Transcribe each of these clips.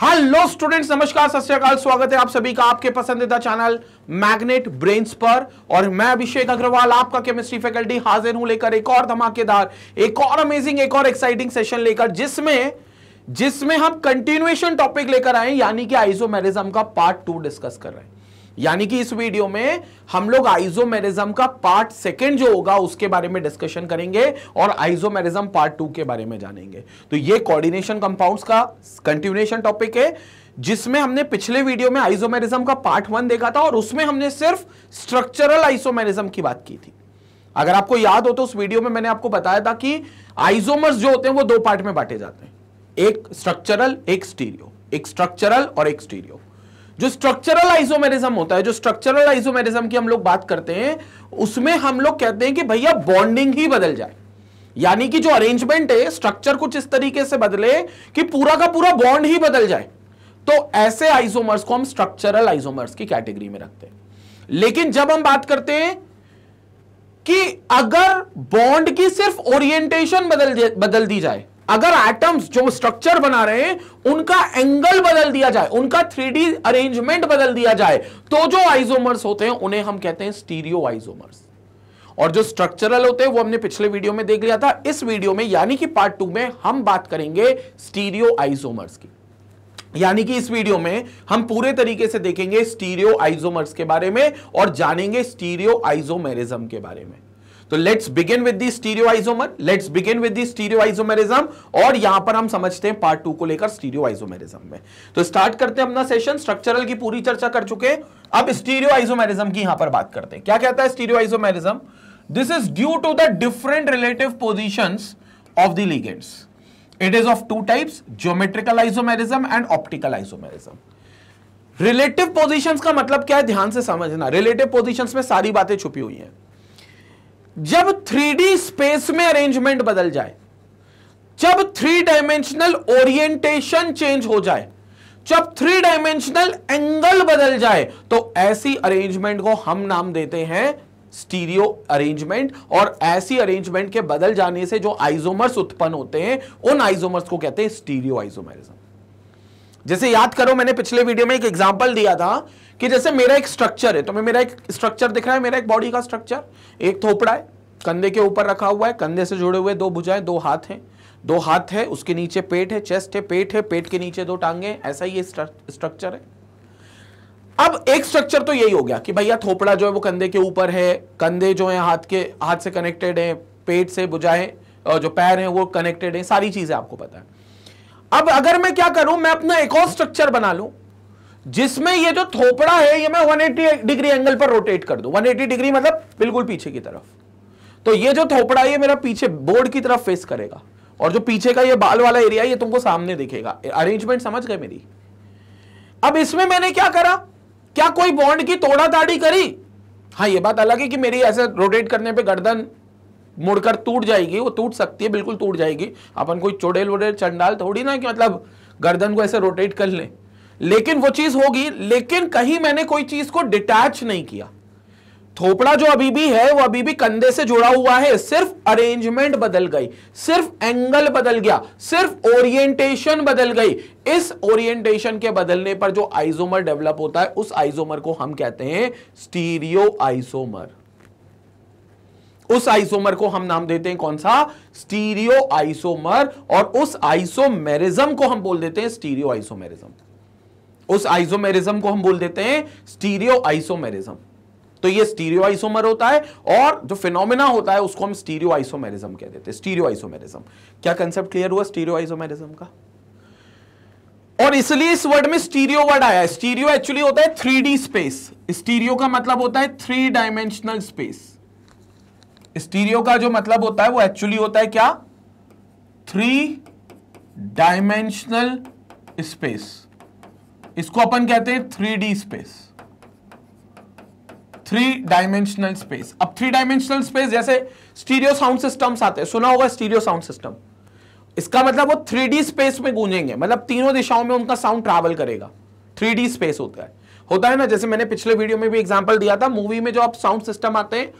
Hello students नमस्कार सत स्वागत है आप सभी का आपके पसंदीदा चैनल मैग्नेट ब्रेन्स पर और मैं अभिषेक अग्रवाल आपका केमिस्ट्री फैकल्टी हाजिर हूं लेकर एक और धमाकेदार एक और अमेजिंग एक और एक्साइटिंग सेशन लेकर जिसमें जिसमें हम कंटिन्यूएशन टॉपिक लेकर आए यानी कि आइजोमेरिज्म का पार्ट टू डिस्कस कर रहे हैं यानी कि इस वीडियो में हम लोग आइजोमेरिज्म का पार्ट सेकंड जो होगा उसके बारे में डिस्कशन करेंगे और आइजोमेरिज्म पार्ट टू के बारे में जानेंगे तो ये कोऑर्डिनेशन कंपाउंड्स का कंटिन्यूएशन टॉपिक है जिसमें हमने पिछले वीडियो में आइजोमेरिज्म का पार्ट वन देखा था और उसमें हमने सिर्फ स्ट्रक्चरल आइसोमेरिज्म की बात की थी अगर आपको याद हो तो उस वीडियो में मैंने आपको बताया था कि आइजोमर्स जो होते हैं वो दो पार्ट में बांटे जाते हैं एक स्ट्रक्चरल एक स्टीरियो एक स्ट्रक्चरल और एक स्टीरियो जो स्ट्रक्चरल आइसोमेरिज्म होता है जो स्ट्रक्चरल आइसोमेरिज्म की हम लोग बात करते हैं उसमें हम लोग कहते हैं कि भैया बॉन्डिंग ही बदल जाए यानी कि जो अरेंजमेंट है स्ट्रक्चर कुछ इस तरीके से बदले कि पूरा का पूरा बॉन्ड ही बदल जाए तो ऐसे आइसोमर्स को हम स्ट्रक्चरल आइसोमर्स की कैटेगरी में रखते हैं लेकिन जब हम बात करते हैं कि अगर बॉन्ड की सिर्फ ओरिएंटेशन बदल बदल दी जाए अगर एटम्स जो स्ट्रक्चर बना रहे हैं उनका एंगल बदल दिया जाए उनका थ्री अरेंजमेंट बदल दिया जाए तो जो आइसोमर्स होते हैं उन्हें हम कहते हैं स्टीरियो आइसोमर्स और जो स्ट्रक्चरल होते हैं वो हमने पिछले वीडियो में देख लिया था इस वीडियो में यानी कि पार्ट टू में हम बात करेंगे स्टीरियो आइसोमर्स की यानी कि इस वीडियो में हम पूरे तरीके से देखेंगे स्टीरियो आइसोमर्स के बारे में और जानेंगे स्टीरियो आइसोमेरिज्म के बारे में तो let's begin with the stereoisomer let's begin with the stereoisomerism और यहां पर हम समझते हैं पार्ट टू को लेकर स्टीरियोआइसोमेरिज्म में तो स्टार्ट करते हैं अपना सेशन स्ट्रक्चरल की पूरी चर्चा कर चुके हैं अब स्टीरियोआइसोमेरिज्म की यहां पर बात करते हैं क्या कहता है stereoisomerism this is due to the different relative positions of the ligands it is of two types geometrical isomerism and optical isomerism relative positions का मतलब क्या है ध्यान से समझना रिलेटिव पोजीशंस में सारी बातें छुपी हुई हैं जब थ्री स्पेस में अरेंजमेंट बदल जाए जब थ्री डायमेंशनल ओरिएंटेशन चेंज हो जाए जब थ्री डायमेंशनल एंगल बदल जाए तो ऐसी अरेंजमेंट को हम नाम देते हैं स्टीरियो अरेंजमेंट और ऐसी अरेंजमेंट के बदल जाने से जो आइसोमर्स उत्पन्न होते हैं उन आइसोमर्स को कहते हैं स्टीरियो आइसोमेरिज्म जैसे याद करो मैंने पिछले वीडियो में एक एग्जाम्पल दिया था कि जैसे मेरा एक स्ट्रक्चर है तो मैं मेरा एक स्ट्रक्चर दिख रहा है मेरा एक बॉडी का स्ट्रक्चर एक थोपड़ा है कंधे के ऊपर रखा हुआ है कंधे से जुड़े हुए दो भुजाएं दो हाथ हैं दो हाथ है उसके नीचे पेट है चेस्ट है पेट है पेट के नीचे दो टांगे ऐसा ही स्ट्रक्चर है अब एक स्ट्रक्चर तो यही हो गया कि भैया थोपड़ा जो है वो कंधे के ऊपर है कंधे जो है हाथ के हाथ से कनेक्टेड है पेट से भुजाएं जो पैर है वो कनेक्टेड है सारी चीज़ें आपको पता है अब अगर मैं क्या करूं मैं अपना एक और स्ट्रक्चर बना लू जिसमें ये जो थोपड़ा है ये मैं 180 डिग्री एंगल पर रोटेट कर दूं 180 डिग्री मतलब बिल्कुल पीछे की तरफ तो ये जो थोपड़ा है ये मेरा पीछे बोर्ड की तरफ फेस करेगा और जो पीछे का ये बाल वाला एरिया ये तुमको सामने दिखेगा अरेंजमेंट समझ गए मेरी अब इसमें मैंने क्या करा क्या कोई बॉन्ड की तोड़ा ताड़ी करी हाँ ये बात अलग है कि मेरी ऐसे रोटेट करने पर गर्दन मुड़कर टूट जाएगी वो टूट सकती है बिल्कुल टूट जाएगी अपन कोई चोडेल वोडेल चंडाल थोड़ी ना कि मतलब गर्दन को ऐसे रोटेट कर लें लेकिन वो चीज होगी लेकिन कहीं मैंने कोई चीज को डिटैच नहीं किया थोपड़ा जो अभी भी है वो अभी भी कंधे से जुड़ा हुआ है सिर्फ अरेंजमेंट बदल गई सिर्फ एंगल बदल गया सिर्फ ओरिएंटेशन बदल गई इस ओरिएंटेशन के बदलने पर जो आइसोमर डेवलप होता है उस आइसोमर को हम कहते हैं स्टीरियो आइसोमर उस आइसोमर को हम नाम देते हैं कौन सा स्टीरियो आइसोमर और उस आइसोमेरिज्म को हम बोल देते हैं स्टीरियो आइसोमेरिज्म उस आइसोमेरिज्म को हम बोल देते हैं स्टीरियो आइसोमेरिज्म तो ये स्टीरियो आइसोमर होता है और जो फिनोमिना होता है उसको हम स्टीरियो आइसोमेरिज्म कह देते हैं स्टीरियो आइसोमेरिज्म क्या कंसेप्ट क्लियर हुआ स्टीरियो आइसोमेरिज्म का और इसलिए इस वर्ड में स्टीरियो वर्ड आया स्टीरियो एक्चुअली होता है थ्री स्पेस स्टीरियो का मतलब होता है थ्री डायमेंशनल स्पेस स्टीरियो का जो मतलब होता है वो एक्चुअली होता है क्या थ्री डायमेंशनल स्पेस इसको अपन कहते हैं three D space three dimensional space अब थ्री डायमेंशनल स्पेस जैसे स्टीरियो साउंड सिस्टम्स आते हैं सुना होगा स्टीरियो साउंड सिस्टम इसका मतलब वो थ्री डी स्पेस में गूंजेंगे मतलब तीनों दिशाओं में उनका साउंड ट्रैवल करेगा थ्री डी स्पेस होता है होता है ना जैसे मैंने पिछले वीडियो में भी एग्जांपल दिया था मूवी में जो आप साउंड सिस्टम आते हैं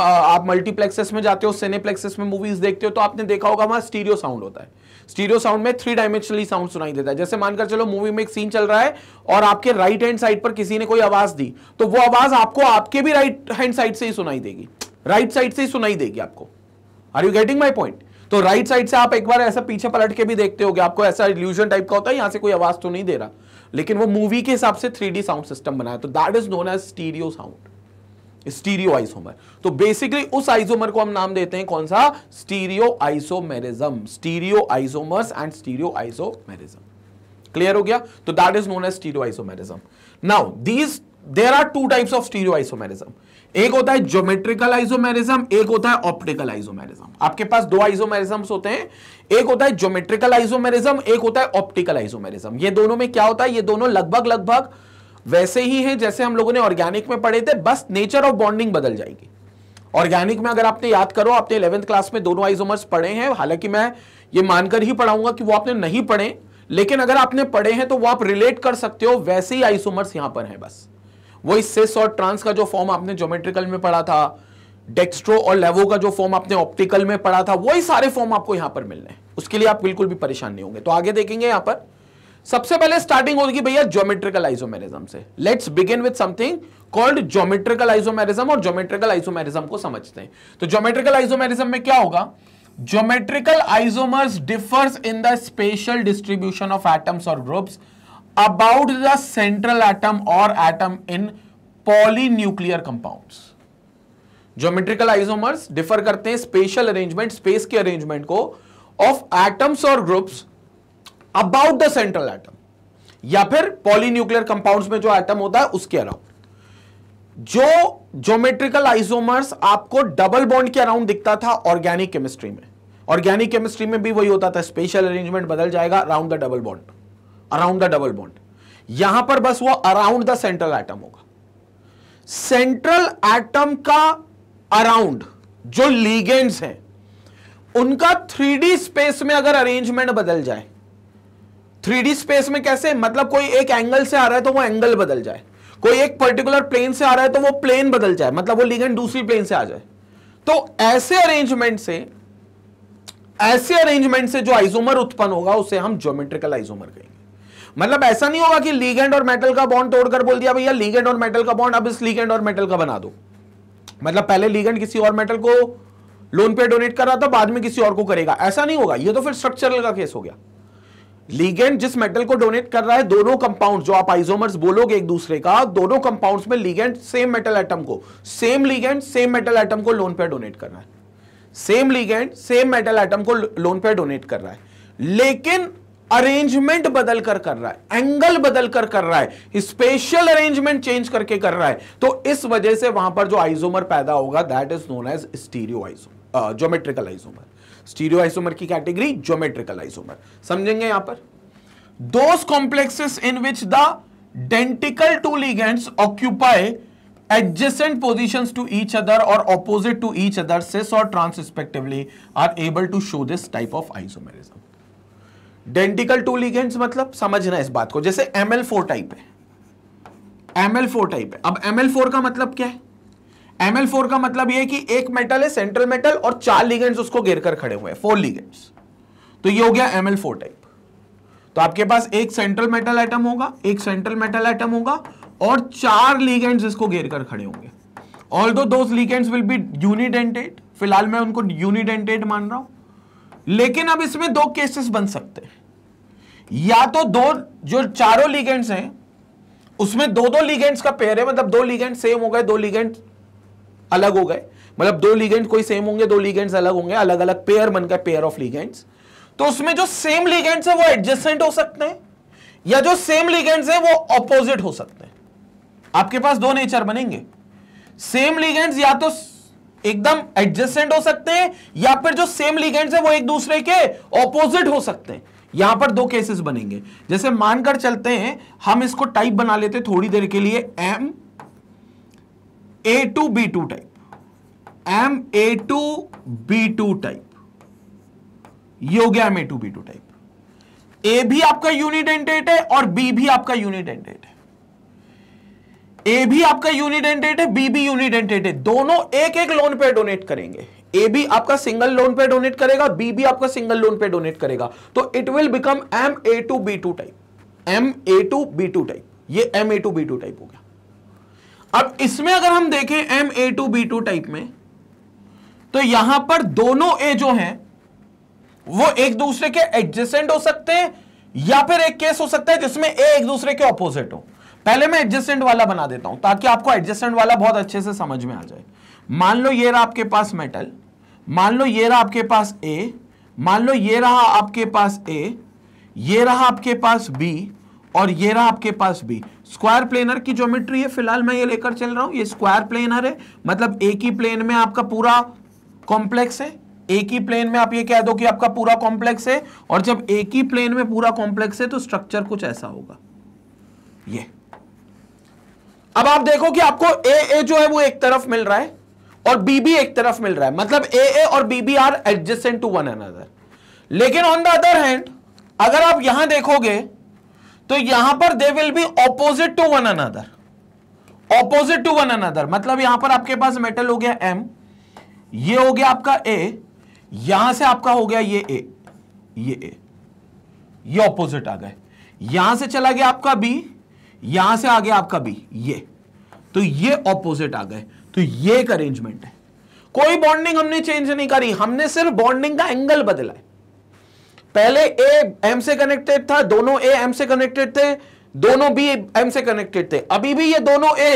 आप मल्टीप्लेक्सेस में जाते हो सिनेप्लेक्सेस में मूवीज देखते हो तो आपने देखा होगा वहां स्टीरियो साउंड होता है स्टीरियो साउंड में थ्री डायमेंशनली साउंड सुनाई देता है जैसे मानकर चलो मूवी में एक सीन चल रहा है और आपके राइट हैंड साइड पर किसी ने कोई आवाज दी तो वो आवाज आपको आपके भी राइट हैंड साइड से ही सुनाई देगी राइट साइड से ही सुनाई देगी आपको are you getting my point तो राइट साइड से आप एक बार ऐसा पीछे पलट के भी देखते हो आपको ऐसा इल्यूजन टाइप का होता है यहां से कोई आवाज तो नहीं दे रहा लेकिन वो मूवी के हिसाब से थ्री साउंड सिस्टम बनाया तो that is known as stereo sound stereo isomer तो बेसिकली उस आइसोमर को हम नाम देते हैं कौन सा stereo isomerism stereo isomers and stereo isomerism clear हो गया तो that is known as stereo isomerism now these there are two types of stereo isomerism एक होता है ज्योमेट्रिकल आइसोमेरिज्म एक होता है ऑप्टिकल आइसोमेरिज्म आपके पास दो आइसोमेरिज्म्स होते हैं एक होता है ज्योमेट्रिकल आइसोमेरिज्म एक होता है ऑप्टिकल आइसोमेरिज्म ये दोनों में क्या होता है ये दोनों लगभग लगभग वैसे ही हैं जैसे हम लोगों ने ऑर्गेनिक में पढ़े थे बस नेचर ऑफ बॉन्डिंग बदल जाएगी ऑर्गेनिक में अगर आपने याद करो आपने इलेवेंथ क्लास में दोनों आइसोमर्स पढ़े हैं हालांकि मैं ये मानकर ही पढ़ाऊंगा कि वो आपने नहीं पढ़े लेकिन अगर आपने पढ़े हैं तो वो आप रिलेट कर सकते हो वैसे ही आइसोमर्स यहां पर हैं बस वही सिस और ट्रांस का जो फॉर्म आपने ज्योमेट्रिकल में पढ़ा था डेक्स्ट्रो और लेवो का जो फॉर्म आपने ऑप्टिकल में पढ़ा था वही सारे फॉर्म आपको यहां पर मिलने हैं उसके लिए आप बिल्कुल भी परेशान नहीं होंगे तो आगे देखेंगे यहां पर सबसे पहले स्टार्टिंग होगी भैया ज्योमेट्रिकल आइसोमेरिज्म से let's begin with something called geometrical isomerism और ज्योमेट्रिकल आइसोमेरिज्म को समझते हैं तो ज्योमेट्रिकल आइसोमेरिज्म में क्या होगा geometrical isomers differs in the spatial distribution of atoms और groups about the central atom और atom in polynuclear compounds geometrical isomers differ करते हैं स्पेशल अरेंजमेंट स्पेस के अरेंजमेंट को ऑफ एटम्स और groups about the central atom या फिर polynuclear compounds में जो एटम होता है उसके अराउंड जो ज्योमेट्रिकल आइसोमर्स आपको डबल बॉन्ड के अराउंड दिखता था ऑर्गेनिक केमिस्ट्री में ऑर्गेनिक केमिस्ट्री में भी वही होता था स्पेशल अरेंजमेंट बदल जाएगा around the double bond around the double bond यहां पर बस वो अराउंड द सेंट्रल एटम होगा सेंट्रल एटम का अराउंड जो लीगेंड्स हैं उनका थ्री स्पेस में अगर अरेंजमेंट बदल जाए थ्री स्पेस में कैसे मतलब कोई एक एंगल से आ रहा है तो वो एंगल बदल जाए कोई एक पर्टिकुलर प्लेन से आ रहा है तो वो प्लेन बदल जाए मतलब वो लिगेंड दूसरी प्लेन से आ जाए तो ऐसे अरेंजमेंट से ऐसे अरेंजमेंट से जो आइसोमर उत्पन्न होगा उसे हम ज्योमेट्रिकल आइसोमर कहेंगे मतलब ऐसा नहीं होगा कि लीगेंड और मेटल का बॉन्ड तोड़कर बोल दिया भैया लीगेंड और मेटल का बॉन्ड अब इस लीगेंड और मेटल का बना दो मतलब पहले लीगेंड किसी और मेटल को लोन पे डोनेट कर रहा था बाद में किसी और को करेगा ऐसा नहीं होगा ये तो फिर स्ट्रक्चरल का केस हो गया लीगेंड जिस मेटल को डोनेट कर रहा है दोनों कंपाउंड जो आप आइसोमर्स बोलोगे एक दूसरे का दोनों कंपाउंड्स में लीगेंड सेम मेटल एटम को same ligand same metal atom को लोन पेयर डोनेट कर रहा है same ligand same metal atom को लोन पेयर डोनेट कर रहा है लेकिन अरेंजमेंट बदल कर कर रहा है एंगल बदल कर कर रहा है स्पेशल अरेंजमेंट चेंज करके कर रहा है तो इस वजह से वहां पर जो आइसोमर पैदा होगा that is known as stereo isomer geometrical isomer stereo isomer की कैटेगरी ज्योमेट्रिकल आइसोमर समझेंगे यहां पर those complexes in which the identical two ligands occupy adjacent position to each other और opposite to each other cis और trans respectively are able to show this type of isomerism identical two ligands मतलब समझना इस बात को जैसे M L four type है M L four type है अब एम एल फोर का मतलब क्या है ML4 का मतलब यह कि एक मेटल है सेंट्रल मेटल और चार लिगेंड्स उसको घेर कर खड़े हुए हैं फोर लिगेंड्स तो ये हो गया ML4 टाइप तो आपके पास एक सेंट्रल मेटल आइटम होगा एक सेंट्रल मेटल आइटम होगा और चार लिगेंड्स इसको घेर कर खड़े होंगे ऑल दो those ligands will be unidentate फिलहाल मैं उनको यूनिडेंटेड मान रहा हूं लेकिन अब इसमें दो केसेस बन सकते हैं या तो दो जो चारों लिगेंड्स हैं उसमें दो दो लिगेंड्स का पेयर है मतलब दो लिगेंड सेम हो गए दो लिगेंड्स अलग हो गए मतलब दो लीगेंट कोई सेम होंगे दो लीगेंट अलग होंगे अलग अलग पेयर बन गए पेयर ऑफ लीगेंट्स तो उसमें जो सेम लीगेंट्स है वो एडजस्टेंट हो सकते हैं या जो सेम लीगेंट्स है वो ऑपोजिट हो सकते हैं आपके पास दो नेचर बनेंगे सेम लीगेंट्स या तो एकदम एडजस्टेंट हो सकते हैं या फिर जो सेम लिगेंड्स है वो एक दूसरे के ऑपोजिट हो सकते हैं यहां पर दो केसेस बनेंगे जैसे मानकर चलते हैं हम इसको टाइप बना लेते थोड़ी देर के लिए M A two B two type M A two B two type ये हो गया M A two B two type A भी आपका यूनिट एंटेट है और बी भी आपका यूनिट एंटेट है ए भी आपका यूनिट एंटेट है बी भी यूनिट है दोनों एक एक लोन पे डोनेट करेंगे ए भी आपका सिंगल लोन पे डोनेट करेगा बी भी आपका सिंगल लोन पे डोनेट करेगा तो it will become M A two B two type M A two B two type ये M A two B two type हो गया अब इसमें अगर हम देखें M A two B two type में तो यहां पर दोनों ए जो हैं वो एक दूसरे के एडजेसेंट हो सकते हैं या फिर एक केस हो सकता है जिसमें ए एक दूसरे के ऑपोजिट हो पहले मैं एडजेसेंट वाला बना देता हूं ताकि आपको एडजेसेंट वाला बहुत अच्छे से समझ में आ जाए मान लो ये रहा आपके पास मेटल मान लो ये रहा आपके पास ए मान लो ये रहा आपके पास ए ये रहा आपके पास बी और ये रहा आपके पास बी स्क्वायर प्लेनर की ज्योमेट्री है फिलहाल मैं ये लेकर चल रहा हूं ये स्क्वायर प्लेनर है मतलब एक ही प्लेन में आपका पूरा कॉम्प्लेक्स है एक ही प्लेन में आप ये कह दो कि आपका पूरा कॉम्प्लेक्स है और जब एक ही प्लेन में पूरा कॉम्प्लेक्स है तो स्ट्रक्चर कुछ ऐसा होगा ये अब आप देखो कि आपको ए ए जो है वो एक तरफ मिल रहा है और बी बी एक तरफ मिल रहा है मतलब ए ए और B B are adjacent to one another लेकिन ऑन द अदर हैंड अगर आप यहां देखोगे तो यहां पर they will be opposite to one another opposite to one another मतलब यहां पर आपके पास मेटल हो गया एम ये हो गया आपका ए यहां से आपका हो गया ये ए ये ए ये ऑपोजिट आ गए यहां से चला गया आपका बी यहां से आ गया आपका बी ये तो ये ऑपोजिट आ गए तो ये एक अरेंजमेंट है कोई बॉन्डिंग हमने चेंज नहीं करी हमने सिर्फ बॉन्डिंग का एंगल बदला है पहले ए एम से कनेक्टेड था दोनों ए एम से कनेक्टेड थे दोनों बी एम से कनेक्टेड थे अभी भी ये दोनों ए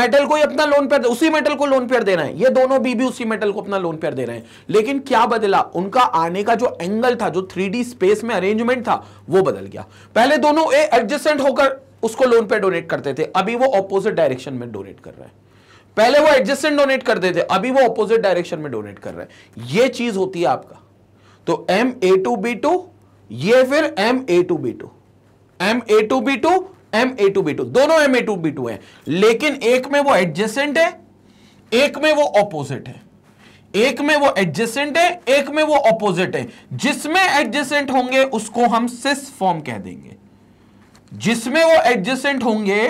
मेटल को ही अपना लोन पेयर उसी मेटल को लोन पेयर रहे हैं ये दोनों बी भी उसी मेटल को अपना लोन पेयर दे रहे हैं लेकिन क्या बदला उनका आने का जो एंगल था जो थ्री स्पेस में अरेंजमेंट था वो बदल गया पहले दोनों ए एडजस्टेंट होकर उसको लोन पे डोनेट करते थे अभी वो ऑपोजिट डायरेक्शन में डोनेट कर रहे हैं पहले वो एडजस्टेंट डोनेट करते थे अभी वो ऑपोजिट डायरेक्शन में डोनेट कर रहे हैं ये चीज होती है आपका तो M A two B two ये फिर M A two B two M A two B two M A two B two दोनों M A two B two है लेकिन एक में वो एडजेसेंट है एक में वो ऑपोजिट है एक में वो एडजेसेंट है एक में वो ऑपोजिट है जिसमें एडजेसेंट होंगे उसको हम सिस फॉर्म कह देंगे जिसमें वो एडजेसेंट होंगे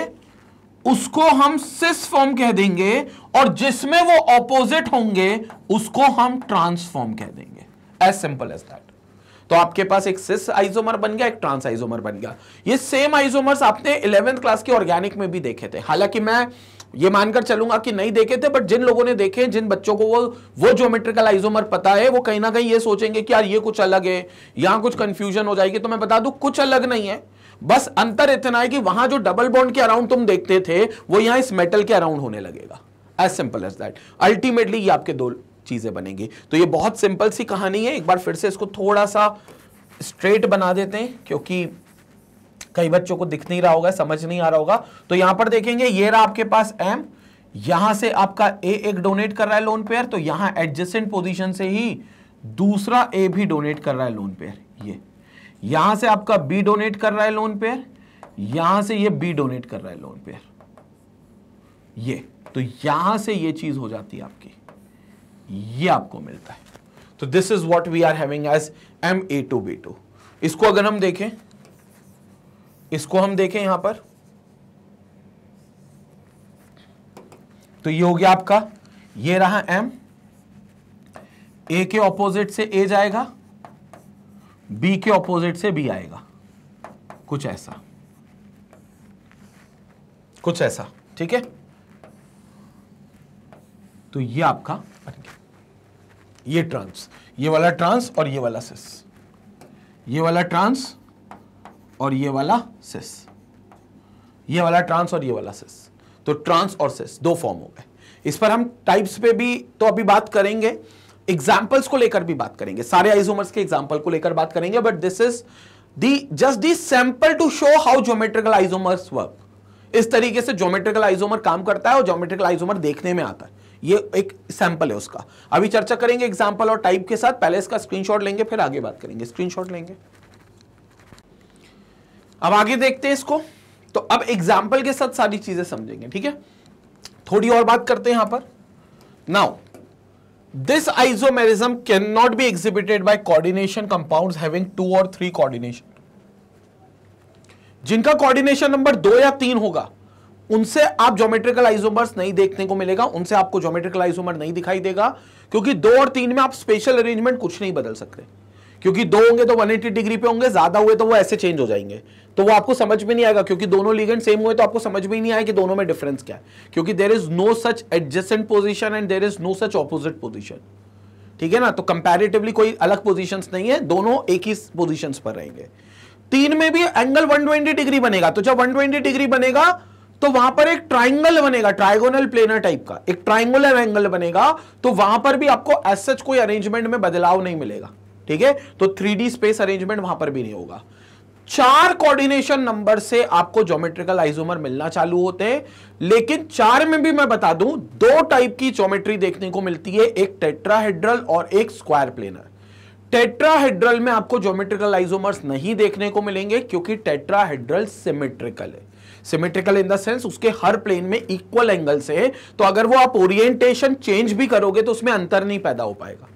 उसको हम सिस फॉर्म कह देंगे और जिसमें वो ऑपोजिट होंगे उसको हम ट्रांसफॉर्म कह देंगे एज सिंपल एज दैट तो आपके पास एक सिस आइसोमर बन गया एक ट्रांस आइसोमर बन गया ये सेम आइसोमर्स आपने इलेवेंथ क्लास के ऑर्गेनिक में भी देखे थे हालांकि मैं ये मानकर चलूंगा कि नहीं देखे थे बट जिन लोगों ने देखे जिन बच्चों को वो वो ज्योमेट्रिकल आइसोमर पता है वो कहीं ना कहीं ये सोचेंगे कि यार ये कुछ अलग है यहां कुछ कंफ्यूजन हो जाएगी तो मैं बता दू कुछ अलग नहीं है बस अंतर इतना है कि वहां जो डबल बॉन्ड के अराउंड तुम देखते थे वो यहां इस मेटल के अराउंड होने लगेगा as simple as that ultimately ये आपके दो चीज़ें बनेंगी तो ये बहुत सिंपल सी कहानी है एक बार फिर से इसको थोड़ा सा स्ट्रेट बना देते हैं क्योंकि कई बच्चों को दिख नहीं रहा होगा समझ नहीं आ रहा होगा तो यहां पर देखेंगे ये रहा आपके पास एम यहां से आपका ए एक डोनेट कर रहा है लोन पेयर तो यहां एडजस्टेंट पोजिशन से ही दूसरा ए भी डोनेट कर रहा है लोन पेयर ये यहां से आपका बी डोनेट कर रहा है लोन पेयर यहां से ये बी डोनेट कर रहा है लोन पेयर ये तो यहां से ये चीज हो जाती है आपकी ये आपको मिलता है तो this is what we are having as M A two B two इसको अगर हम देखें इसको हम देखें यहां पर तो ये हो गया आपका ये रहा एम ए के ऑपोजिट से ए जाएगा बी के ऑपोजिट से बी आएगा कुछ ऐसा कुछ ऐसा ठीक है तो ये आपका बन गया ये ट्रांस ये वाला ट्रांस और ये वाला सिस ये वाला ट्रांस और ये वाला सिस ये वाला ट्रांस और ये वाला सिस तो ट्रांस और सिस दो फॉर्म हो गए इस पर हम टाइप्स पे भी तो अभी बात करेंगे एग्जाम्पल्स को लेकर भी बात करेंगे सारे आइसोमर्स के एग्जाम्पल को लेकर बात करेंगे but this is the just the sample to show how geometrical isomers work इस तरीके से ज्योमेट्रिकल आइसोमर काम करता है और ज्योमेट्रिकल आइसोमर देखने में आता है ये एक सैंपल है उसका अभी चर्चा करेंगे एग्जाम्पल और टाइप के साथ पहले इसका स्क्रीनशॉट लेंगे फिर आगे बात करेंगे स्क्रीनशॉट लेंगे अब आगे देखते हैं इसको तो अब एग्जाम्पल के साथ सारी चीजें समझेंगे ठीक है थोड़ी और बात करते हैं यहां पर now isomerism can not be exhibited by coordination compounds having two और थ्री कोऑर्डिनेशन जिनका कोऑर्डिनेशन नंबर दो या तीन होगा उनसे आप ज्योमेट्रिकल आइसोमर्स नहीं देखने को मिलेगा उनसे आपको ज्योमेट्रिकल आइसोमर नहीं दिखाई देगा क्योंकि दो और तीन में आप स्पेशल अरेंजमेंट कुछ नहीं बदल सकते क्योंकि दो होंगे तो 180 डिग्री पे होंगे ज्यादा हुए तो वो ऐसे चेंज हो जाएंगे तो वो आपको समझ में नहीं आएगा क्योंकि दोनों लीगेंट सेम हुए तो आपको समझ में नहीं आएगा कि दोनों में डिफरेंस क्या है क्योंकि there is no such adjacent position and there is no such opposite position ठीक है ना तो कंपेरेटिवली कोई अलग पोजिशन नहीं है दोनों एक ही पोजिशन पर रहेंगे तीन में भी एंगल 120 डिग्री बनेगा तो जब 120 डिग्री बनेगा तो वहां पर एक ट्राइंगल बनेगा ट्राइगोनल प्लेनर टाइप का एक ट्राइंगुलर एंगल बनेगा तो वहां पर भी आपको एस सच कोई अरेंजमेंट में बदलाव नहीं मिलेगा ठीक है तो थ्री स्पेस अरेंजमेंट वहां पर भी नहीं होगा चार कोऑर्डिनेशन नंबर से आपको ज्योमेट्रिकल आइसोमर मिलना चालू होते हैं लेकिन चार में भी मैं बता दूं दो टाइप की ज्योमेट्री देखने को मिलती है एक टेट्राहेड्रल और एक स्क्वायर प्लेनर टेट्राहेड्रल में आपको ज्योमेट्रिकल आइसोमर्स नहीं देखने को मिलेंगे क्योंकि टेट्राहेड्रल सिमेट्रिकल है सिमेट्रिकल इन द सेंस उसके हर प्लेन में इक्वल एंगल से है तो अगर वो आप ओरिएंटेशन चेंज भी करोगे तो उसमें अंतर नहीं पैदा हो पाएगा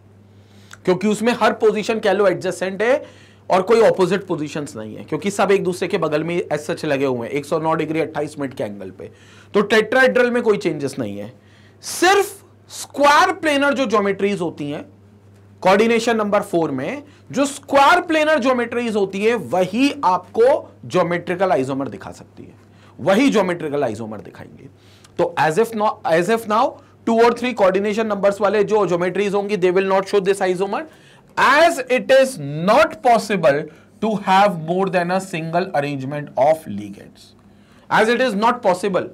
क्योंकि उसमें हर पोजिशन कह लो एडजस्टेंट है और कोई ऑपोजिट पोजिशन नहीं है क्योंकि सब एक दूसरे के बगल में एस सच लगे हुए हैं 109 डिग्री अट्ठाईस मिनट के एंगल पे तो टेट्राइड्रल में कोई चेंजेस नहीं है सिर्फ स्क्वायर प्लेनर जो ज्योमेट्रीज होती हैं कोऑर्डिनेशन नंबर फोर में जो स्क्वायर प्लेनर ज्योमेट्रीज होती है वही आपको ज्योमेट्रिकल आइसोमर दिखा सकती है वही ज्योमेट्रिकल आइसोमर दिखाएंगे तो as of now as of now two और थ्री कोऑर्डिनेशन नंबर्स वाले जो ज्योमेट्रीज होंगी they will not show this isomer as it is not possible to have more than a single arrangement of ligands as it is not possible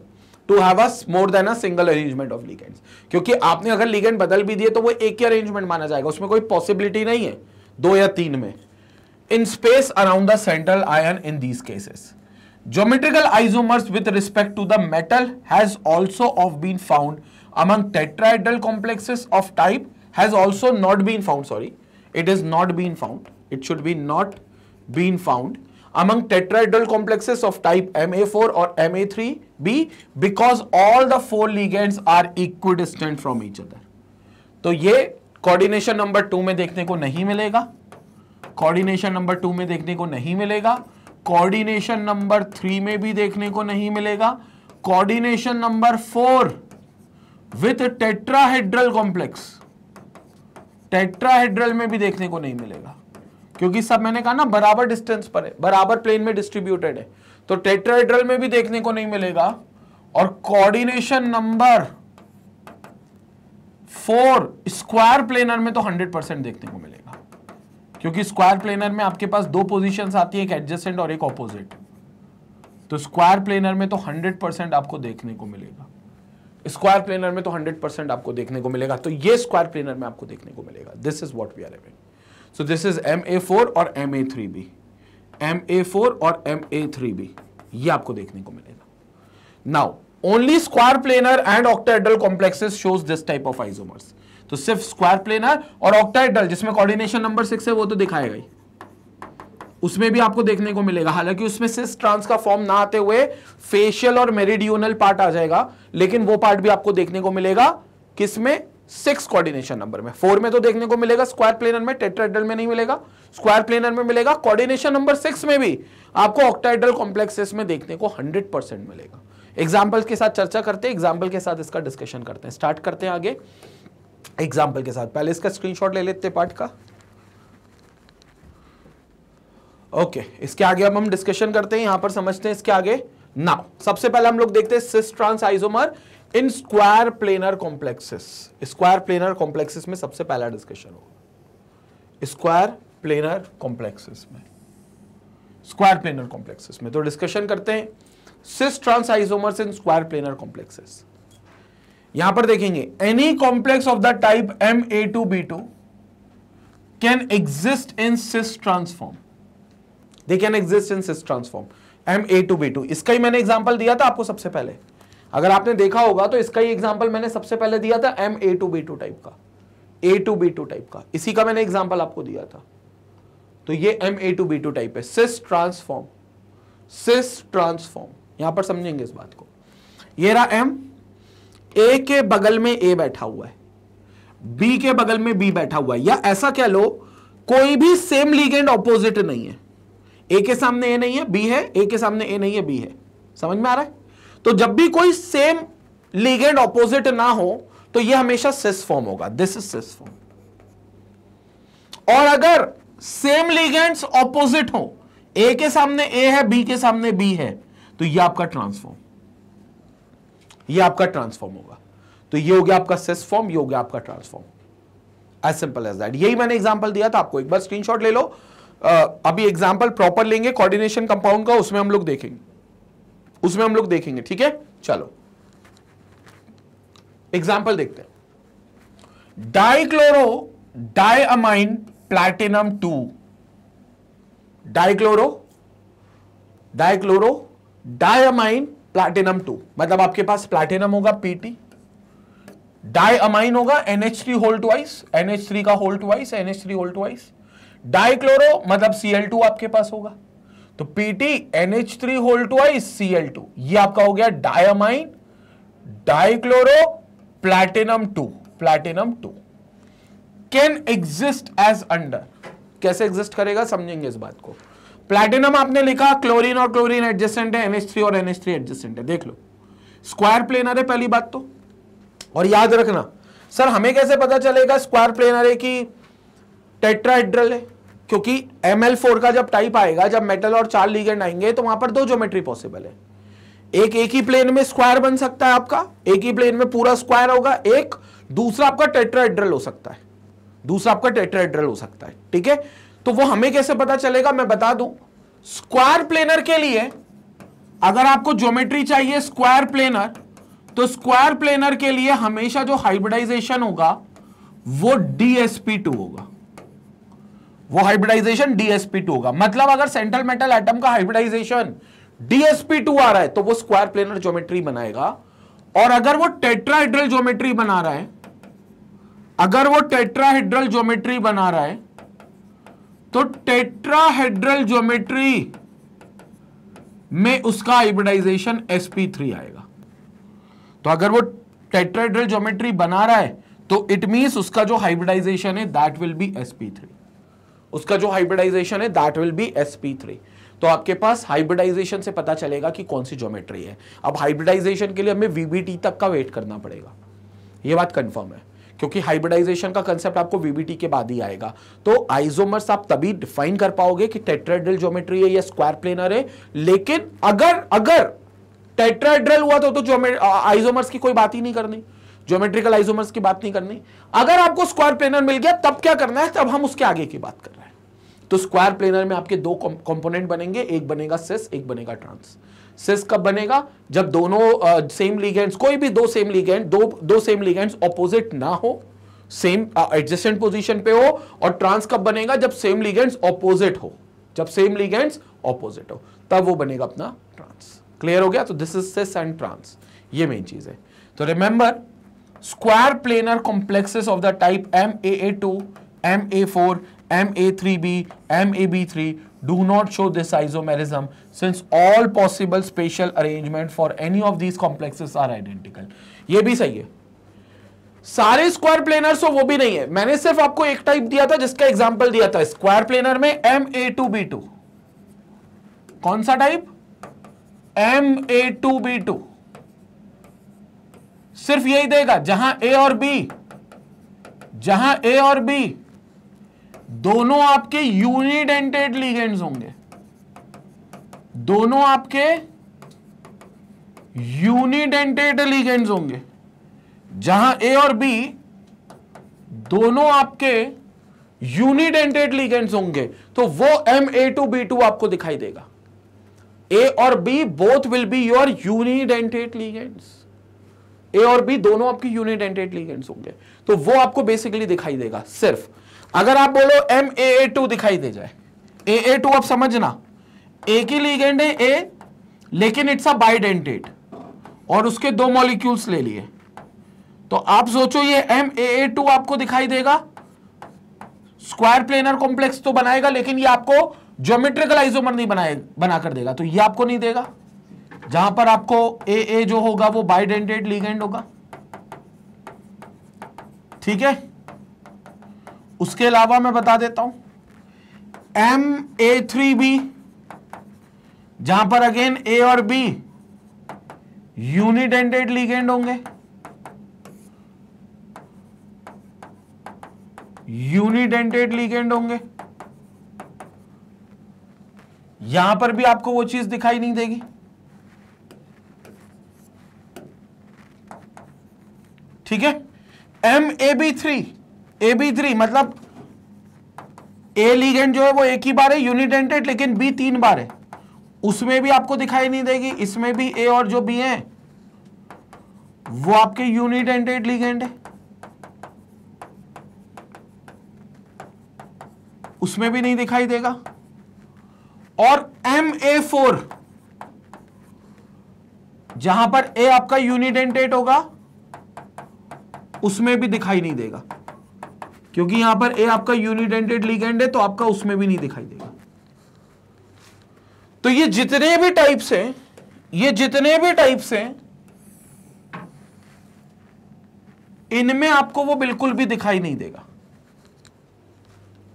to have us more than a single arrangement of ligands क्योंकि आपने अगर ligand बदल भी दिए तो वो एक ही arrangement माना जाएगा उसमें कोई पॉसिबिलिटी नहीं है दो या तीन में in space around the central ion in these cases Geometrical isomers with respect to the metal has also of been found among tetrahedral complexes of type has also not been found sorry it is not been found it should be not been found among tetrahedral complexes of type MA4 or MA3B because all the four ligands are equidistant from each other तो ये coordination number two में देखने को नहीं मिलेगा coordination number two में देखने को नहीं मिलेगा कोऑर्डिनेशन नंबर थ्री में भी देखने को नहीं मिलेगा coordination number four with tetrahedral complex tetrahedral में भी देखने को नहीं मिलेगा क्योंकि सब मैंने कहा ना बराबर डिस्टेंस पर है बराबर प्लेन में डिस्ट्रीब्यूटेड है तो टेट्राहेड्रल में भी देखने को नहीं मिलेगा और coordination number four square planar में तो हंड्रेड परसेंट देखने को मिलेगा क्योंकि स्क्वायर प्लेनर में आपके पास दो पोजीशंस आती है एक एडजस्टेंट और एक ऑपोजिट तो स्क्वायर प्लेनर में तो 100 परसेंट आपको देखने को मिलेगा स्क्वायर प्लेनर में तो 100 परसेंट आपको देखने को मिलेगा तो ये स्क्वायर प्लेनर में आपको देखने को मिलेगा this is what we are having so this is M A four और M A three B M A four और एम ए थ्री बी ये आपको देखने को मिलेगा now only square planar and octahedral complexes shows this type of isomers तो सिर्फ square planar और ऑक्टाइडल जिसमें कोऑर्डिनेशन नंबर सिक्स है वो तो दिखाएगा ही उसमें भी आपको देखने को मिलेगा हालांकि उसमें सिस ट्रांस का फॉर्म ना आते हुए फेशियल और मेरिडियोनल पार्ट आ जाएगा लेकिन वो पार्ट भी आपको देखने को मिलेगा किसमें सिक्स कोऑर्डिनेशन नंबर में फोर में तो देखने को मिलेगा स्क्वायर प्लेनर में टेट्राइडल में नहीं मिलेगा स्क्वायर प्लेनर में मिलेगा कोऑर्डिनेशन नंबर सिक्स में भी आपको ऑक्टाइडल कॉम्प्लेक्सेस में देखने को हंड्रेड परसेंट मिलेगा एग्जाम्पल के साथ चर्चा करते हैं एग्जाम्पल के साथ इसका डिस्कशन करते हैं स्टार्ट करते हैं आगे एग्जाम्पल के साथ पहले इसका स्क्रीनशॉट ले लेते पार्ट का ओके okay, इसके आगे अब हम डिस्कशन करते हैं यहां पर समझते हैं इसके आगे नाउ सबसे पहले हम लोग देखते हैं cis trans isomer in square planar complexes square planar complexes में सबसे पहला डिस्कशन होगा स्क्वायर प्लेनर कॉम्प्लेक्सेस में स्क्वायर प्लेनर कॉम्प्लेक्सेस में तो डिस्कशन करते हैं cis trans isomers in square planar complexes यहां पर देखेंगे any complex of the type M A two B two can exist in cis trans form they can exist in cis trans form M A two B two इसका ही मैंने example दिया था आपको सबसे पहले अगर आपने देखा होगा तो इसका ही एग्जाम्पल मैंने सबसे पहले दिया था M A two B two type का A two B two type का इसी का मैंने एग्जाम्पल आपको दिया था तो ये M A two B two type है सिस ट्रांसफॉर्म सिस ट्रांसफॉर्म यहां पर समझेंगे इस बात को ये रहा एम ए के बगल में ए बैठा हुआ है बी के बगल में बी बैठा हुआ है या ऐसा कह लो कोई भी सेम लीगेंड ऑपोजिट नहीं है ए के सामने ए नहीं है बी है ए के सामने ए नहीं है बी है समझ में आ रहा है तो जब भी कोई सेम लीगेंड ऑपोजिट ना हो तो यह हमेशा सिस फॉर्म होगा दिस इज सिस फॉर्म और अगर सेम लीगेंड्स ऑपोजिट हो ए के सामने ए है बी के सामने बी है तो यह आपका ट्रांसफॉर्म ये आपका ट्रांसफॉर्म होगा तो ये हो गया आपका सेस फॉर्म ये हो गया आपका trans form as simple as that यही मैंने एग्जाम्पल दिया था आपको एक बार स्क्रीनशॉट ले लो आ, अभी एग्जाम्पल प्रॉपर लेंगे कोऑर्डिनेशन कंपाउंड का उसमें हम लोग देखेंगे उसमें हम लोग देखेंगे ठीक है चलो एग्जाम्पल देखते हैं dichloro diamine platinum two dichloro dichloro diamine platinum two मतलब आपके पास प्लैटिनम होगा पीटी डाई अमाइन होगा NH three whole twice NH three का whole twice NH three whole two twice dichloro मतलब सीएल टू आपके पास होगा तो PT NH three whole twice CL two ये आपका हो गया diamine dichloro platinum two platinum two can exist as under कैसे एग्जिस्ट करेगा समझेंगे इस बात को प्लेटिनम आपने लिखा क्लोरीन और क्लोरीन एडजस्टेंट है NH3 और NH3 एडजस्टेंट है देख लो स्क्वायर प्लेनर है पहली बात तो और याद रखना सर हमें कैसे पता चलेगा स्क्वायर प्लेनर है कि टेट्राहेड्रल है क्योंकि ML4 का जब टाइप आएगा जब मेटल और चार लीगेंड आएंगे तो वहां पर दो ज्योमेट्री पॉसिबल है एक एक ही प्लेन में स्क्वायर बन सकता है आपका एक ही प्लेन में पूरा स्क्वायर होगा एक दूसरा आपका टेट्राहेड्रल हो सकता है दूसरा आपका टेट्राहेड्रल हो सकता है ठीक है तो वो हमें कैसे पता चलेगा मैं बता दूं स्क्वायर प्लेनर के लिए अगर आपको ज्योमेट्री चाहिए स्क्वायर प्लेनर तो स्क्वायर प्लेनर के लिए हमेशा जो हाइब्रिडाइजेशन होगा वो डीएसपी टू होगा वो हाइब्रिडाइजेशन डीएसपी टू होगा मतलब अगर सेंट्रल मेटल एटम का हाइब्रिडाइजेशन डीएसपी टू आ रहा है तो वो स्क्वायर प्लेनर ज्योमेट्री बनाएगा और अगर वो टेट्राहेड्रल ज्योमेट्री बना रहा है अगर वो टेट्राहेड्रल ज्योमेट्री बना रहा है तो टेट्राहेड्रल ज्योमेट्री में उसका हाइब्रिडाइजेशन sp3 आएगा तो अगर वो टेट्राहेड्रल ज्योमेट्री बना रहा है तो इट मींस उसका जो हाइब्रिडाइजेशन है दैट विल बी sp3 उसका जो हाइब्रिडाइजेशन है दैट विल बी sp3 तो आपके पास हाइब्रिडाइजेशन से पता चलेगा कि कौन सी ज्योमेट्री है अब हाइब्रिडाइजेशन के लिए हमें वीबीटी तक का वेट करना पड़ेगा यह बात कंफर्म है क्योंकि हाइब्रिडाइजेशन का कंसेप्ट आपको वीबीटी के बाद ही आएगा तो आइजोमर्स आप तभी डिफाइन कर पाओगे कि टेट्राइड्रल ज्योमेट्री है या स्क्वायर प्लेनर है लेकिन अगर अगर टेट्राइड्रल हुआ तो, तो आइजोमर्स की कोई बात ही नहीं करनी ज्योमेट्रिकल आइजोमर्स की बात नहीं करनी अगर आपको स्क्वायर प्लेनर मिल गया तब क्या करना है तब हम उसके आगे की बात कर रहे हैं तो स्क्वायर प्लेनर में आपके दो कंपोनेंट बनेंगे एक बनेगा सिस एक बनेगा ट्रांस सिस कब बनेगा जब दोनों सेम लीगेंट्स कोई भी दो सेम लीगेंट दो दो सेम लीगेंट्स ऑपोजिट ना हो सेम एडजस्टेंट पोजीशन पे हो और ट्रांस कब बनेगा जब सेम लीगेंट्स ऑपोजिट हो जब सेम लीगेंट्स ऑपोजिट हो तब वो बनेगा अपना ट्रांस क्लियर हो गया तो this is cis and trans ये मेन चीज है तो remember square planar complexes of the type M A A two M A four M A three B M A B three do not show this isomerism since all possible spatial arrangement for any of these complexes are identical ये भी सही है सारे square planar हो वो भी नहीं है मैंने सिर्फ आपको एक टाइप दिया था जिसका एग्जांपल दिया था स्क्वायर प्लेनर में M A two B two कौन सा type M A two B two सिर्फ यही देगा जहां ए और बी जहां ए और बी दोनों आपके यूनिडेंटेड लीगेंड्स होंगे दोनों आपके यूनिडेंटेट लिगेंड्स होंगे जहां ए और बी दोनों आपके यूनिडेंटेड लिगेंड्स होंगे तो वो M A two B two आपको दिखाई देगा ए और B both will be your unidentate ligands A और बी दोनों आपके यूनिडेंटेड लिगेंड्स होंगे तो वो आपको बेसिकली दिखाई देगा सिर्फ अगर आप बोलो एम ए ए टू दिखाई दे जाए ए ए टू आप समझना एक ही लीगेंड है ए लेकिन इट्स अ बाइडेंटेट और उसके दो मॉलिक्यूल्स ले लिए तो आप सोचो ये एम ए ए टू आपको दिखाई देगा स्क्वायर प्लेनर कॉम्प्लेक्स तो बनाएगा लेकिन ये आपको ज्योमेट्रिकल आइसोमर नहीं बनाए बनाकर देगा तो ये आपको नहीं देगा जहां पर आपको ए ए जो होगा वो बाइडेंटेड लीगेंड होगा ठीक है उसके अलावा मैं बता देता हूं एम ए थ्री बी जहां पर अगेन ए और बी यूनिडेंटेड लीगेंड होंगे यूनिडेंटेड लीगेंड होंगे यहां पर भी आपको वो चीज दिखाई नहीं देगी ठीक है M A B three A B three मतलब ए लीगेंड जो है वो एक ही बार है यूनिडेंटेड लेकिन बी तीन बार है उसमें भी आपको दिखाई नहीं देगी इसमें भी ए और जो बी है वो आपके यूनिडेंटेड लिगेंड है उसमें भी नहीं दिखाई देगा और एम ए फोर जहां पर ए आपका यूनिडेंटेड होगा उसमें भी दिखाई नहीं देगा क्योंकि यहां पर ए आपका यूनिडेंटेड लिगेंड है तो आपका उसमें भी नहीं दिखाई देगा तो ये जितने भी टाइप्स हैं ये जितने भी टाइप्स हैं इनमें आपको वो बिल्कुल भी दिखाई नहीं देगा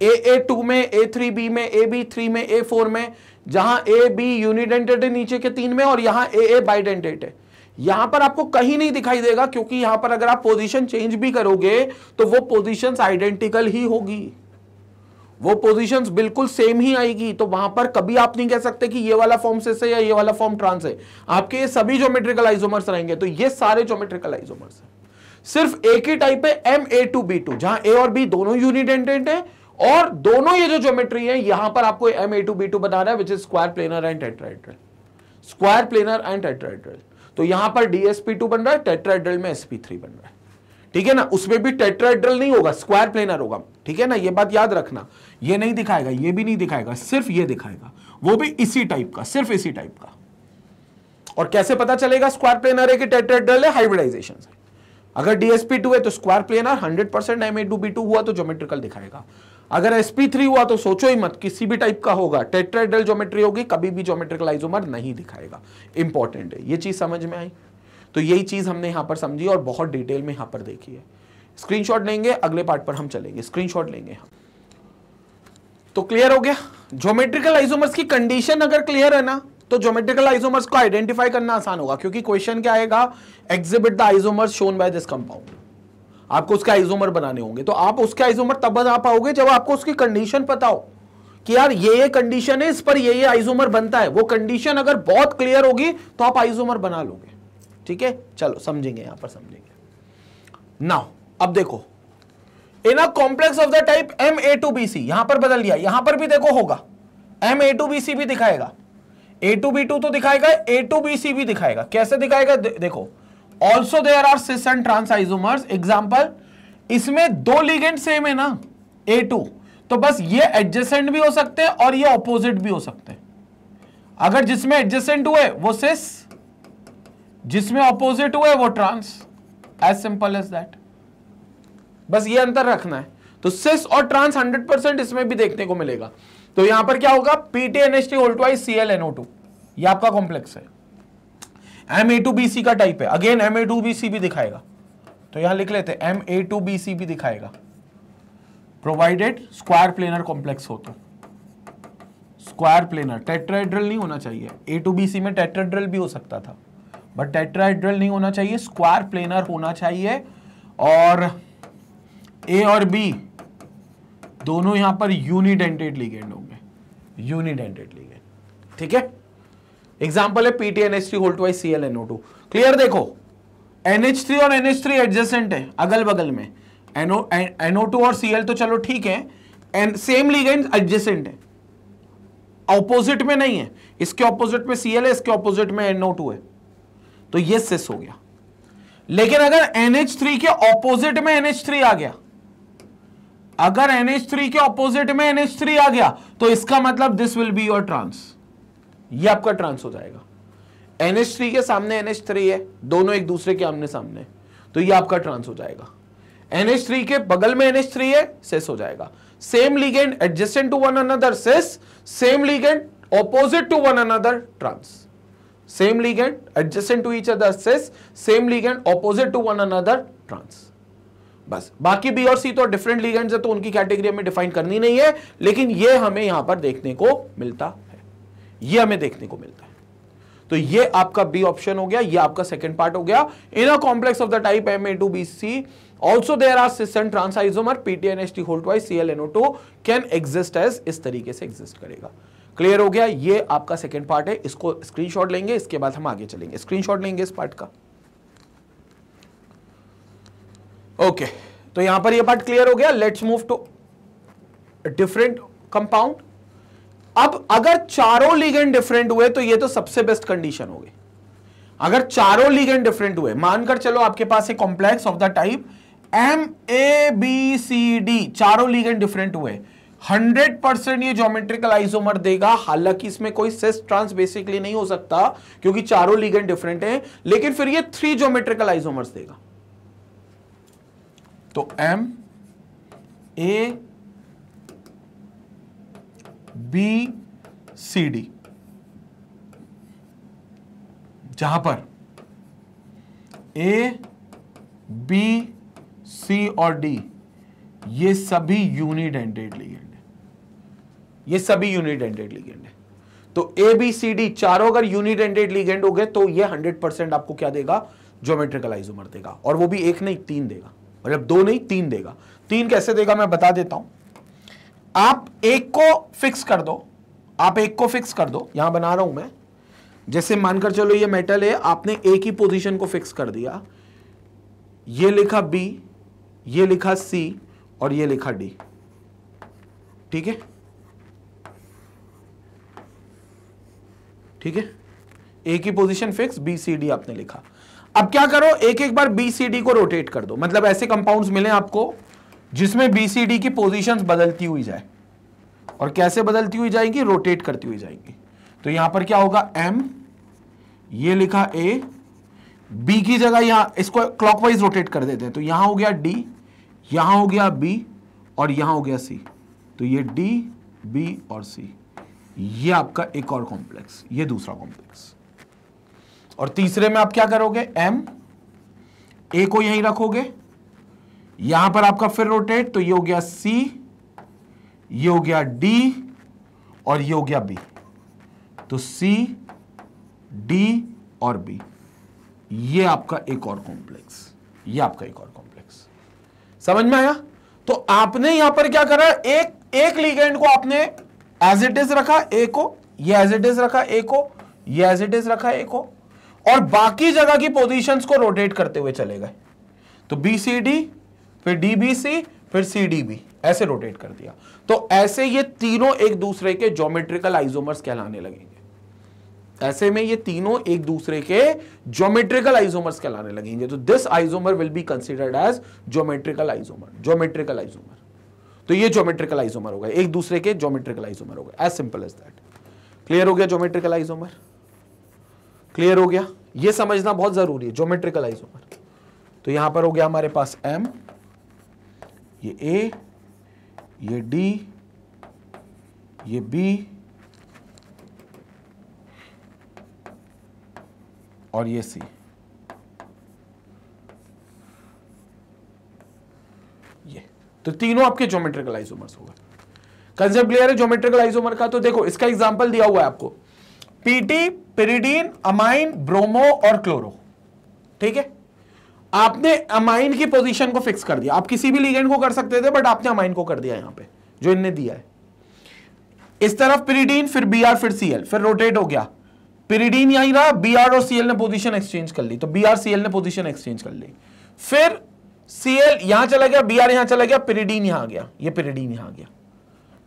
ए ए टू में ए थ्री बी में ए बी थ्री में ए फोर में जहां ए बी यूनिडेंटेड है नीचे के तीन में और यहां ए ए बाइडेंटेड है यहां पर आपको कहीं नहीं दिखाई देगा क्योंकि यहां पर अगर आप पोजीशन चेंज भी करोगे तो वो पोजीशंस आइडेंटिकल ही होगी वो पोजीशंस बिल्कुल सेम ही आएगी तो वहां पर कभी आप नहीं कह सकते कि ये वाला फॉर्म से है या ये वाला फॉर्म ट्रांस है आपके ये सभी ज्योमेट्रिकल आइसोमर्स रहेंगे तो ये सारे ज्योमेट्रिकल आइसोमर्स हैं सिर्फ एक ही टाइप है M A two B two जहां ए और बी दोनों यूनिडेंटेंट है और दोनों ये जो ज्योमेट्री है यहां पर आपको M A two B two बता रहा है which is square planar and tetrahedral square planar and tetrahedral तो यहां पर डीएसपी टू बन रहा है टेट्राइड्रल में एसपी थ्री बन रहा है ठीक है ना उसमें भी टेट्राइड्रल नहीं होगा स्क्वायर प्लेनर होगा ठीक है ना ये बात याद रखना ये नहीं दिखाएगा ये भी नहीं दिखाएगा सिर्फ ये दिखाएगा वो भी इसी टाइप का सिर्फ इसी टाइप का और कैसे पता चलेगा स्क्वायर प्लेनर है कि टेट्राइड्रल है हाइब्रिडाइजेशन से अगर डीएसपी टू है तो square planar hundred percent M A B two हुआ तो ज्योमेट्रिकल दिखाएगा अगर एसपी थ्री हुआ तो सोचो ही मत किसी भी टाइप का होगा टेट्राइड्रल ज्योमेट्री होगी कभी भी ज्योमेट्रिकल आइसोमर नहीं दिखाएगा इंपॉर्टेंट है ये चीज समझ में आई तो यही चीज़ हमने यहां पर समझी और बहुत डिटेल में यहां पर देखी है स्क्रीनशॉट लेंगे अगले पार्ट पर हम चलेंगे स्क्रीनशॉट लेंगे हम तो क्लियर हो गया ज्योमेट्रिकल आइसोमर्स की कंडीशन अगर क्लियर है ना तो ज्योमेट्रिकल आइसोमर्स को आइडेंटिफाई करना आसान होगा क्योंकि क्वेश्चन क्या आएगा exhibit the isomers shown by this compound आपको उसके आइसोमर बनाने होंगे तो आप उसके आइसोमर तब बना पाओगे जब आपको उसकी कंडीशन पता हो कि यार ये ये कंडीशन है इस पर ये ये आइसोमर बनता है वो कंडीशन अगर बहुत क्लियर होगी तो आप आइसोमर बना लोगे ठीक है चलो समझेंगे यहां पर समझेंगे नाउ अब देखो in a complex of the type M A two B C यहां पर बदल लिया यहां पर भी देखो होगा M A two B C भी दिखाएगा ए टू बी टू तो दिखाएगा ए टू बी सी भी दिखाएगा कैसे दिखाएगा दे, देखो also there are cis and trans isomers example इसमें दो लिगेंट सेम है ना ए टू तो बस ये एडजेसेंट भी हो सकते हैं और ये ऑपोजिट भी हो सकते हैं अगर जिसमें एडजेसेंट हुए वो सिस जिसमें ऑपोजिट हुआ है वो trans as simple as that बस ये अंतर रखना है तो सिस और ट्रांस 100 परसेंट इसमें भी देखने को मिलेगा तो यहां पर क्या होगा पीटीएनएसटी whole twice C L NO two यह आपका कॉम्प्लेक्स है M A two B C का टाइप है again M A two B C भी दिखाएगा तो यहां लिख लेते M A two B C भी दिखाएगा प्रोवाइडेड स्क्वायर प्लेनर कॉम्प्लेक्स हो तो स्क्वायर प्लेनर टेट्राइड्रल नहीं होना चाहिए ए टू बी सी में टेट्राइड्रल भी हो सकता था बट टेट्राहेड्रल नहीं होना चाहिए स्क्वायर प्लेनर होना चाहिए और ए और बी दोनों यहां पर यूनिडेंटेड लिगेंड होंगे यूनिडेंटेड लिगेंड ठीक है एग्जाम्पल है पीटीएनएच3 होल्ड वाई सीएलएनओ2 क्लियर देखो NH3 और NH3 एडजेसेंट है अगल बगल में एनओ टू और सीएल तो चलो ठीक है एन सेम लिगेंड एडजेसेंट है ऑपोजिट में नहीं है इसके ऑपोजिट में सीएल है इसके ऑपोजिट में टू है तो ये सिस हो गया लेकिन अगर NH3 के ऑपोजिट में NH3 आ गया अगर NH3 के ऑपोजिट में NH3 आ गया तो इसका मतलब this will be your trans ये आपका ट्रांस हो जाएगा NH3 के सामने NH3 है दोनों एक दूसरे के आमने सामने तो ये आपका ट्रांस हो जाएगा NH3 के बगल में NH3 है सिस हो जाएगा same ligand adjacent to one another cis same ligand opposite to one another trans same ligand adjacent to each other cis same ligand opposite to one another trans बस बाकी B और सी तो different ligands है तो उनकी category हमें define करनी नहीं है लेकिन ये हमें यहां पर देखने को मिलता है ये हमें देखने को मिलता है तो ये आपका बी ऑप्शन हो गया ये आपका सेकंड पार्ट हो गया in a complex of the type M A two B C also there are सिस्टम ट्रांसाइजोमर पीटीएनएसटी whole twice C L NO two can exist as इस तरीके से एग्जिस्ट करेगा क्लियर हो गया ये आपका सेकेंड पार्ट है इसको स्क्रीन लेंगे इसके बाद हम आगे चलेंगे स्क्रीनशॉट लेंगे इस पार्ट का ओके तो यहां पर ये पार्ट क्लियर हो गया let's move to different compound अब अगर चारों लीगेंड डिफरेंट हुए तो ये तो सबसे बेस्ट कंडीशन हो गई अगर चारों लीगेंड डिफरेंट हुए मानकर चलो आपके पास एक complex of the type M A B C D चारों लीगेंड डिफरेंट हुए हंड्रेड परसेंट ये ज्योमेट्रिकल आइसोमर देगा हालांकि इसमें कोई सेस ट्रांस बेसिकली नहीं हो सकता क्योंकि चारों लिगेंड डिफरेंट हैं लेकिन फिर ये थ्री ज्योमेट्रिकल आइसोमर्स देगा तो M A B C D जहां पर ए बी सी और डी ये सभी यूनिडेंटेड लिगेंड ये सभी यूनिट एंडेड लीगेंड है तो ए बी सी डी चारों अगर यूनिट एंडेड लीगेंड हो गए तो ये हंड्रेड परसेंट आपको क्या देगा ज्योमेट्रिकल आइसोमर देगा और वो भी एक नहीं तीन देगा मतलब दो नहीं तीन देगा तीन कैसे देगा मैं बता देता हूं आप एक को फिक्स कर दो आप एक को फिक्स कर दो यहां बना रहा हूं मैं जैसे मानकर चलो ये मेटल है आपने एक ही पोजिशन को फिक्स कर दिया ये लिखा बी ये लिखा सी और ये लिखा डी ठीक है ठीक है ए की position fix B C D आपने लिखा अब क्या करो एक एक बार बी सी डी को रोटेट कर दो मतलब ऐसे कंपाउंड्स मिले आपको जिसमें बी सी डी की पोजीशंस बदलती हुई जाए और कैसे बदलती हुई जाएंगी रोटेट करती हुई जाएंगी तो यहां पर क्या होगा एम ये लिखा ए बी की जगह यहां इसको क्लॉकवाइज रोटेट कर देते हैं तो यहां हो गया डी यहां हो गया बी और यहां हो गया सी तो ये डी बी और सी ये आपका एक और कॉम्प्लेक्स ये दूसरा कॉम्प्लेक्स और तीसरे में आप क्या करोगे एम ए को यहीं रखोगे यहां पर आपका फिर रोटेट तो ये हो गया सी ये हो गया डी और ये हो गया बी तो सी डी और बी ये आपका एक और कॉम्प्लेक्स ये आपका एक और कॉम्प्लेक्स समझ में आया तो आपने यहां पर क्या करा एक एक लीगेंड को आपने एज इट इज रखा ए को ये एज इट इज रखा ए को ये एज इट इज रखा ए को और बाकी जगह की पोजीशंस को रोटेट करते हुए चले गए तो बी सी डी फिर डी बी सी फिर सी डी बी ऐसे रोटेट कर दिया तो ऐसे ये तीनों एक दूसरे के ज्योमेट्रिकल आइजोमर्स कहलाने लगेंगे ऐसे में ये तीनों एक दूसरे के ज्योमेट्रिकल आइजोमर्स कहलाने लगेंगे तो this isomer will be considered as geometrical isomer geometrical isomer तो ये ज्योमेट्रिकल आइसोमर होगा एक दूसरे के ज्योमेट्रिकल आइसोमर होगा as simple as that clear हो गया ज्योमेट्रिकल आइसोमर क्लियर हो गया ये समझना बहुत जरूरी है ज्योमेट्रिकल आइसोमर तो यहां पर हो गया हमारे पास एम ये ए ये डी ये बी और ये सी तो तीनों आपके ज्योमेट्रिकल आइसोमर्स होगा कंसेप्ट क्लियर है ज्योमेट्रिकल आइसोमर का तो देखो इसका एग्जाम्पल दिया हुआ है आपको पीटी पिरीडीन अमाइन ब्रोमो और क्लोरो ठीक है आपने अमाइन की पोजीशन को फिक्स कर दिया आप किसी भी लिगेंड को कर सकते थे बट आपने अमाइन को कर दिया यहां पे जो इनने दिया है इस तरफ पिरीडीन फिर बी फिर सी फिर रोटेट हो गया पिरीडीन यहीं रहा बी और सीएल ने पोजीशन एक्सचेंज कर ली तो बी सीएल ने पोजीशन एक्सचेंज कर ली फिर सीएल यहां चला गया बी आर यहां चला गया पिरीडीन यहां आ गया ये पिरीडीन यहां आ गया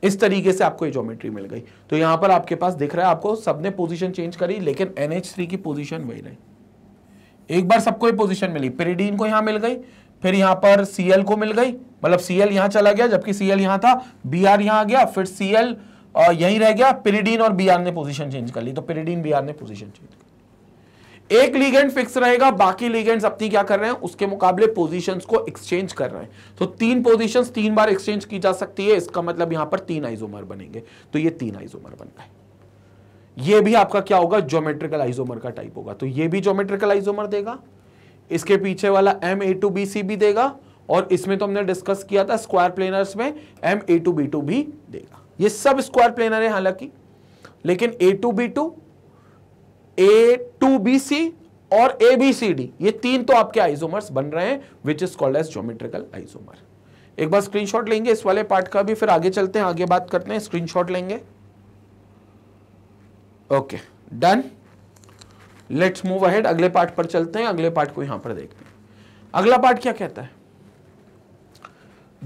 इस तरीके से आपको ये ज्योमेट्री मिल गई तो यहां पर आपके पास दिख रहा है आपको सबने पोजीशन चेंज करी लेकिन एनएच की पोजीशन वही रही एक बार सबको ये पोजीशन मिली पिरीडीन को यहां मिल गई फिर यहां पर सीएल को मिल गई मतलब सीएल यहां चला गया जबकि सीएल यहां था बी आर यहां आ गया फिर सीएल यहीं रह गया पिरीडीन और बी आर ने पोजिशन चेंज कर ली तो पिरीडीन बी आर ने पोजिशन चेंज कर एक लीगेंट फिक्स रहेगा बाकी लीगेंड्स अपनी क्या कर रहे हैं उसके मुकाबले पोजीशंस को एक्सचेंज कर रहे हैं तो तीन पोजीशंस तीन बार एक्सचेंज की जा सकती है इसका मतलब यहां पर तीन आइसोमर बनेंगे तो ये तीन आइसोमर बन गए ये भी आपका क्या होगा ज्योमेट्रिकल आइसोमर का टाइप होगा तो ये भी ज्योमेट्रिकल आइसोमर देगा इसके पीछे वाला M A two B C भी देगा और इसमें तो हमने डिस्कस किया था स्क्वायर प्लेनर्स में M A two B two भी देगा ये सब स्क्वायर प्लेनर है हालांकि लेकिन A two B two A two B C और ए बी सी डी ये तीन तो आपके आइसोमर्स बन रहे हैं which is called as geometrical isomer एक बार स्क्रीनशॉट लेंगे इस वाले पार्ट का भी फिर आगे चलते हैं आगे बात करते हैं स्क्रीनशॉट लेंगे okay done let's move ahead अगले पार्ट पर चलते हैं अगले पार्ट को यहां पर देखते हैं अगला पार्ट क्या कहता है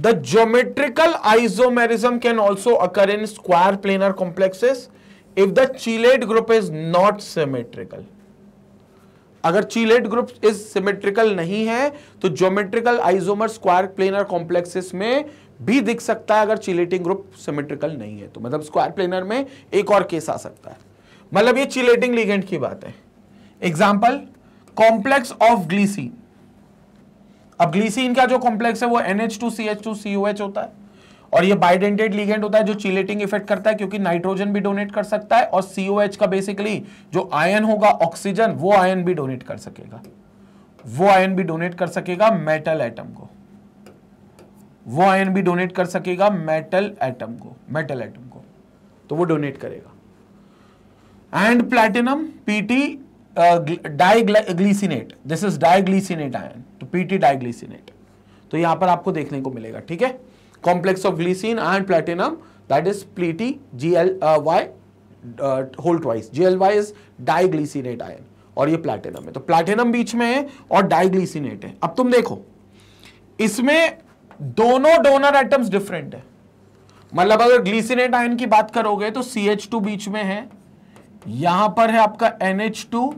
the geometrical isomerism can also occur in square planar complexes if the chelate group is not symmetrical अगर चीलेट ग्रुप इज सिमेट्रिकल नहीं है तो geometrical isomer square planar complexes में भी दिख सकता है अगर चिलेटिंग ग्रुप सिमेट्रिकल नहीं है तो मतलब स्क्वायर प्लेनर में एक और केस आ सकता है मतलब ये चिलेटिंग लिगेंड की बात है एग्जाम्पल कॉम्प्लेक्स ऑफ ग्लीसिन अब ग्लीसिन का जो कॉम्प्लेक्स है वो NH two C H two C होता है और ये बाइडेंटेड लिगेंड होता है जो चिलेटिंग इफेक्ट करता है क्योंकि नाइट्रोजन भी डोनेट कर सकता है और एच का बेसिकली जो आयन होगा ऑक्सीजन वो आयन भी डोनेट कर सकेगा वो आयन भी डोनेट कर सकेगा मेटल एटम को वो आयन भी डोनेट कर सकेगा मेटल एटम को मेटल एटम को तो वो डोनेट करेगा and platinum PT diglycinate this is diglycinate ion तो पीटी डाइग्लिसिनेट तो यहां पर आपको देखने को मिलेगा ठीक है complex of glycine and platinum that is pleti GLY uh, uh, whole twice. GLY is diglycinate ion और ये प्लैटिनम है तो प्लैटिनम बीच में है और डाइग्लिसिनेट है अब तुम देखो इसमें दोनों डोनर एटम्स डिफरेंट है मतलब अगर ग्लिसिनेट आयन की बात करोगे तो सी एच टू बीच में है यहां पर है आपका टू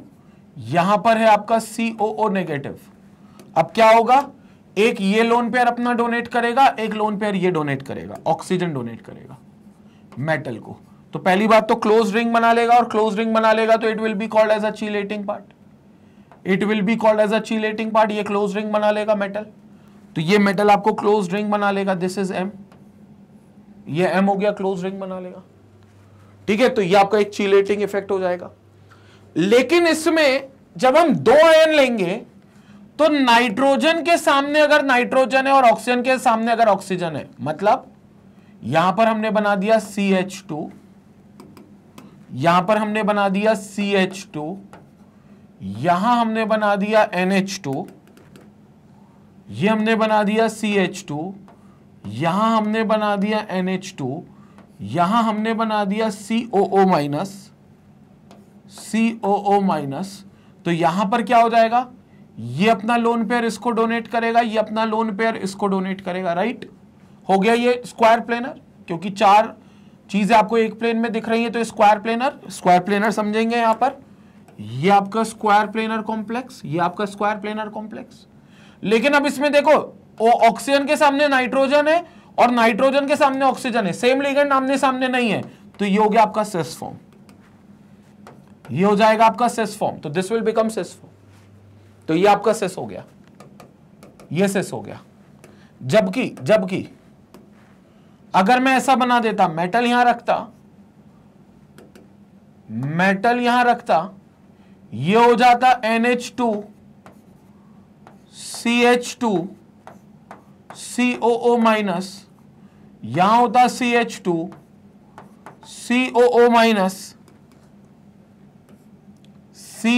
यहां पर है आपका सीओ नेगेटिव अब क्या होगा एक ये लोन पेयर अपना डोनेट करेगा एक लोन पेयर ये डोनेट करेगा ऑक्सीजन डोनेट करेगा मेटल को तो पहली बात तो क्लोज रिंग बना लेगा और क्लोज रिंग बना लेगा तो it will be called as a chelating part it will be called as a chelating part ये क्लोज रिंग बना लेगा मेटल तो ये मेटल आपको क्लोज रिंग बना लेगा दिस इज एम ये एम हो गया क्लोज रिंग बना लेगा ठीक है तो ये आपका एक चीलेटिंग इफेक्ट हो जाएगा लेकिन इसमें जब हम दो आयन लेंगे तो नाइट्रोजन के सामने अगर नाइट्रोजन है और ऑक्सीजन के सामने अगर ऑक्सीजन है मतलब यहां पर हमने बना दिया सी एच टू यहां पर हमने बना दिया सी एच टू यहां हमने बना दिया एन एच टू ये हमने बना दिया सी एच टू यहां हमने बना दिया एन एच टू यहां हमने बना दिया सी ओ ओ माइनस सी ओ ओ माइनस तो यहां पर क्या हो जाएगा ये अपना लोन पेयर इसको डोनेट करेगा ये अपना लोन पेयर इसको डोनेट करेगा राइट हो गया ये स्क्वायर प्लेनर क्योंकि चार चीजें आपको एक प्लेन में दिख रही है तो स्क्वायर प्लेनर स्क्वायर प्लेनर समझेंगे यहां पर ये आपका स्क्वायर प्लेनर कॉम्प्लेक्स ये आपका स्क्वायर प्लेनर कॉम्प्लेक्स लेकिन अब इसमें देखो ऑक्सीजन के सामने नाइट्रोजन है और नाइट्रोजन के सामने ऑक्सीजन है सेम लिगेंड आमने सामने नहीं है तो ये हो गया आपका सेस फॉर्म ये हो जाएगा आपका सेस फॉर्म तो this will become cis form तो ये आपका सेस हो गया ये सेस हो गया जबकि जबकि अगर मैं ऐसा बना देता मेटल यहां रखता मेटल यहां रखता ये हो जाता NH2 CH2 COO माइनस यहां होता CH2 COO minus C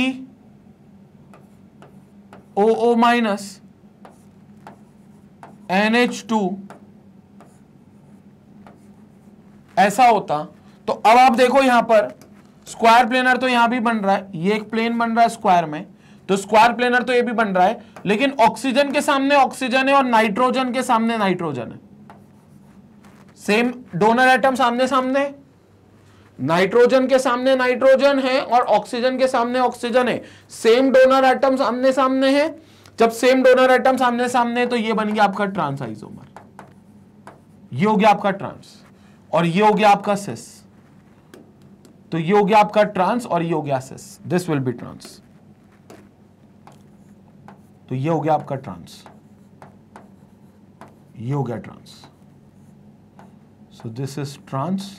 O O minus N H two ऐसा होता तो अब आप देखो यहां पर स्क्वायर प्लेनर तो यहां भी बन रहा है ये एक प्लेन बन रहा है स्क्वायर में तो स्क्वायर प्लेनर तो ये भी बन रहा है लेकिन ऑक्सीजन के सामने ऑक्सीजन है और नाइट्रोजन के सामने नाइट्रोजन है सेम डोनर एटम सामने सामने है नाइट्रोजन के सामने नाइट्रोजन है और ऑक्सीजन के सामने ऑक्सीजन है सेम डोनर आइटम सामने सामने है जब सेम डोनर आइटम सामने सामने है तो ये बन गया आपका ट्रांस आइसोमर ये हो गया आपका ट्रांस और ये हो गया आपका सिस तो ये हो गया आपका ट्रांस और ये हो गया cis this will be trans तो ये हो गया आपका ट्रांस ये हो गया trans so this is trans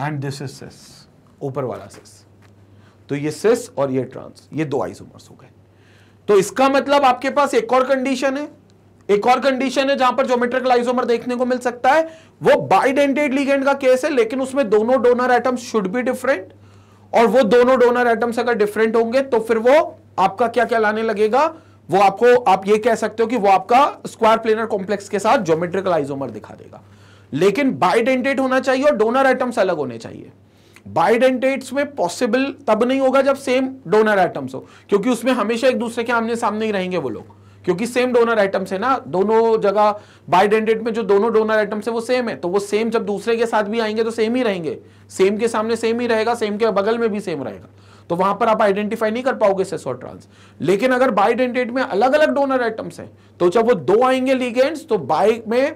and this is cis ऊपर वाला सिस तो ये सिस और ये ट्रांस ये दो आइसोमर्स हो गए तो इसका मतलब आपके पास एक और कंडीशन है एक और कंडीशन है जहां पर ज्योमेट्रिकल आइसोमर देखने को मिल सकता है वो बाइडेंटेड लिगेंड का केस है लेकिन उसमें दोनों donor atom should be different और वो दोनों डोनर एटम्स अगर डिफरेंट होंगे तो फिर वो आपका क्या क्या लाने लगेगा वो आपको आप ये कह सकते हो कि वो आपका स्क्वायर प्लेनर कॉम्प्लेक्स के साथ ज्योमेट्रिकल आइसोमर दिखा देगा लेकिन बाइडेंटेट होना चाहिए और डोनर आइटम्स अलग होने चाहिए बाइडेंटेट्स में पॉसिबल तब नहीं होगा जब सेम डोनर आइटम्स हो क्योंकि उसमें हमेशा एक दूसरे के आमने सामने ही रहेंगे वो लोग क्योंकि सेम डोनर आइटम्स है ना दोनों जगह बाइडेंटेट में जो दोनों डोनर आइटम्स है वो सेम है तो वो सेम जब दूसरे के साथ भी आएंगे तो सेम ही रहेंगे सेम के सामने सेम ही रहेगा सेम के बगल में भी सेम रहेगा तो वहां पर आप आइडेंटिफाई नहीं कर पाओगे सेस और ट्रांस लेकिन अगर बाइडेंटेट में अलग अलग डोनर आइटम्स हैं तो जब वो दो आएंगे लीगेंट्स तो बाइक में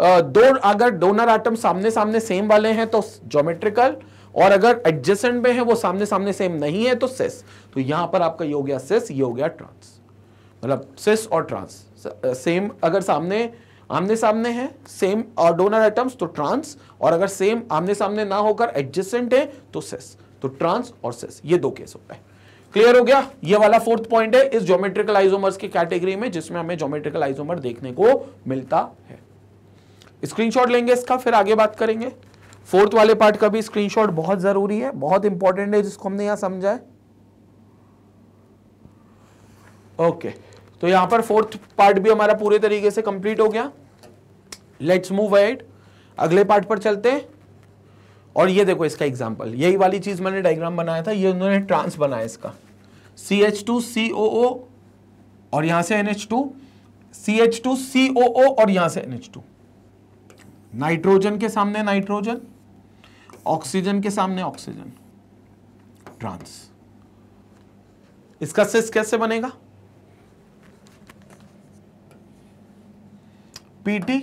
दो अगर डोनर आइटम सामने सामने सेम वाले हैं तो जोमेट्रिकल और अगर एडजेसेंट में है वो सामने सामने सेम नहीं है तो सेस तो यहां पर आपका ये हो गया सेस ये हो गया ट्रांस मतलब सेस और ट्रांस सेम अगर सामने आमने सामने है सेम और डोनर आइटम्स तो ट्रांस और अगर सेम आमने सामने ना होकर एडजेसेंट है तो सेस तो ट्रांस और सेस ये दो केस होता है क्लियर हो गया ये वाला फोर्थ पॉइंट है इस ज्योमेट्रिकल आइजोमर्स की कैटेगरी में जिसमें हमें ज्योमेट्रिकल आइजोमर देखने को मिलता है स्क्रीनशॉट लेंगे इसका फिर आगे बात करेंगे फोर्थ वाले पार्ट का भी स्क्रीनशॉट बहुत जरूरी है बहुत इंपॉर्टेंट है जिसको हमने यहां समझा है ओके okay. तो यहां पर फोर्थ पार्ट भी हमारा पूरे तरीके से कंप्लीट हो गया लेट्स मूव एड अगले पार्ट पर चलते हैं और ये देखो इसका एग्जाम्पल यही वाली चीज मैंने डायग्राम बनाया था ये उन्होंने ट्रांस बनाया इसका सी H two C O O और यहां से NH two C H two C O O और यहां से एनएच टू नाइट्रोजन के सामने नाइट्रोजन ऑक्सीजन के सामने ऑक्सीजन ट्रांस इसका सिस कैसे बनेगा पीटी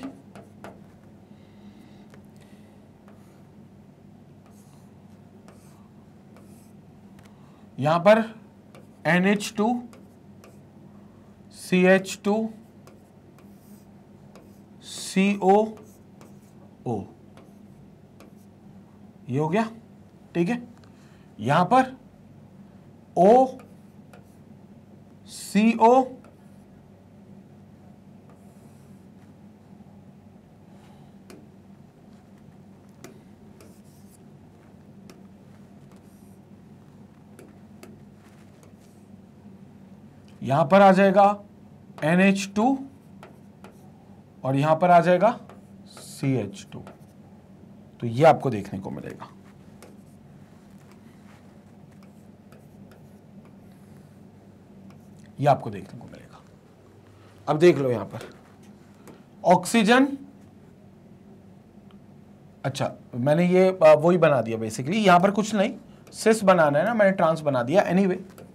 यहां पर NH two C H two CO O ये हो गया ठीक है यहां पर ओ सी ओ यहां पर आ जाएगा NH2 टू और यहां पर आ जाएगा सी एच टू तो ये आपको देखने को मिलेगा ये आपको देखने को मिलेगा अब देख लो यहां पर ऑक्सीजन अच्छा मैंने ये वो ही बना दिया बेसिकली यहां पर कुछ नहीं सिस बनाना है ना मैंने ट्रांस बना दिया एनीवे anyway,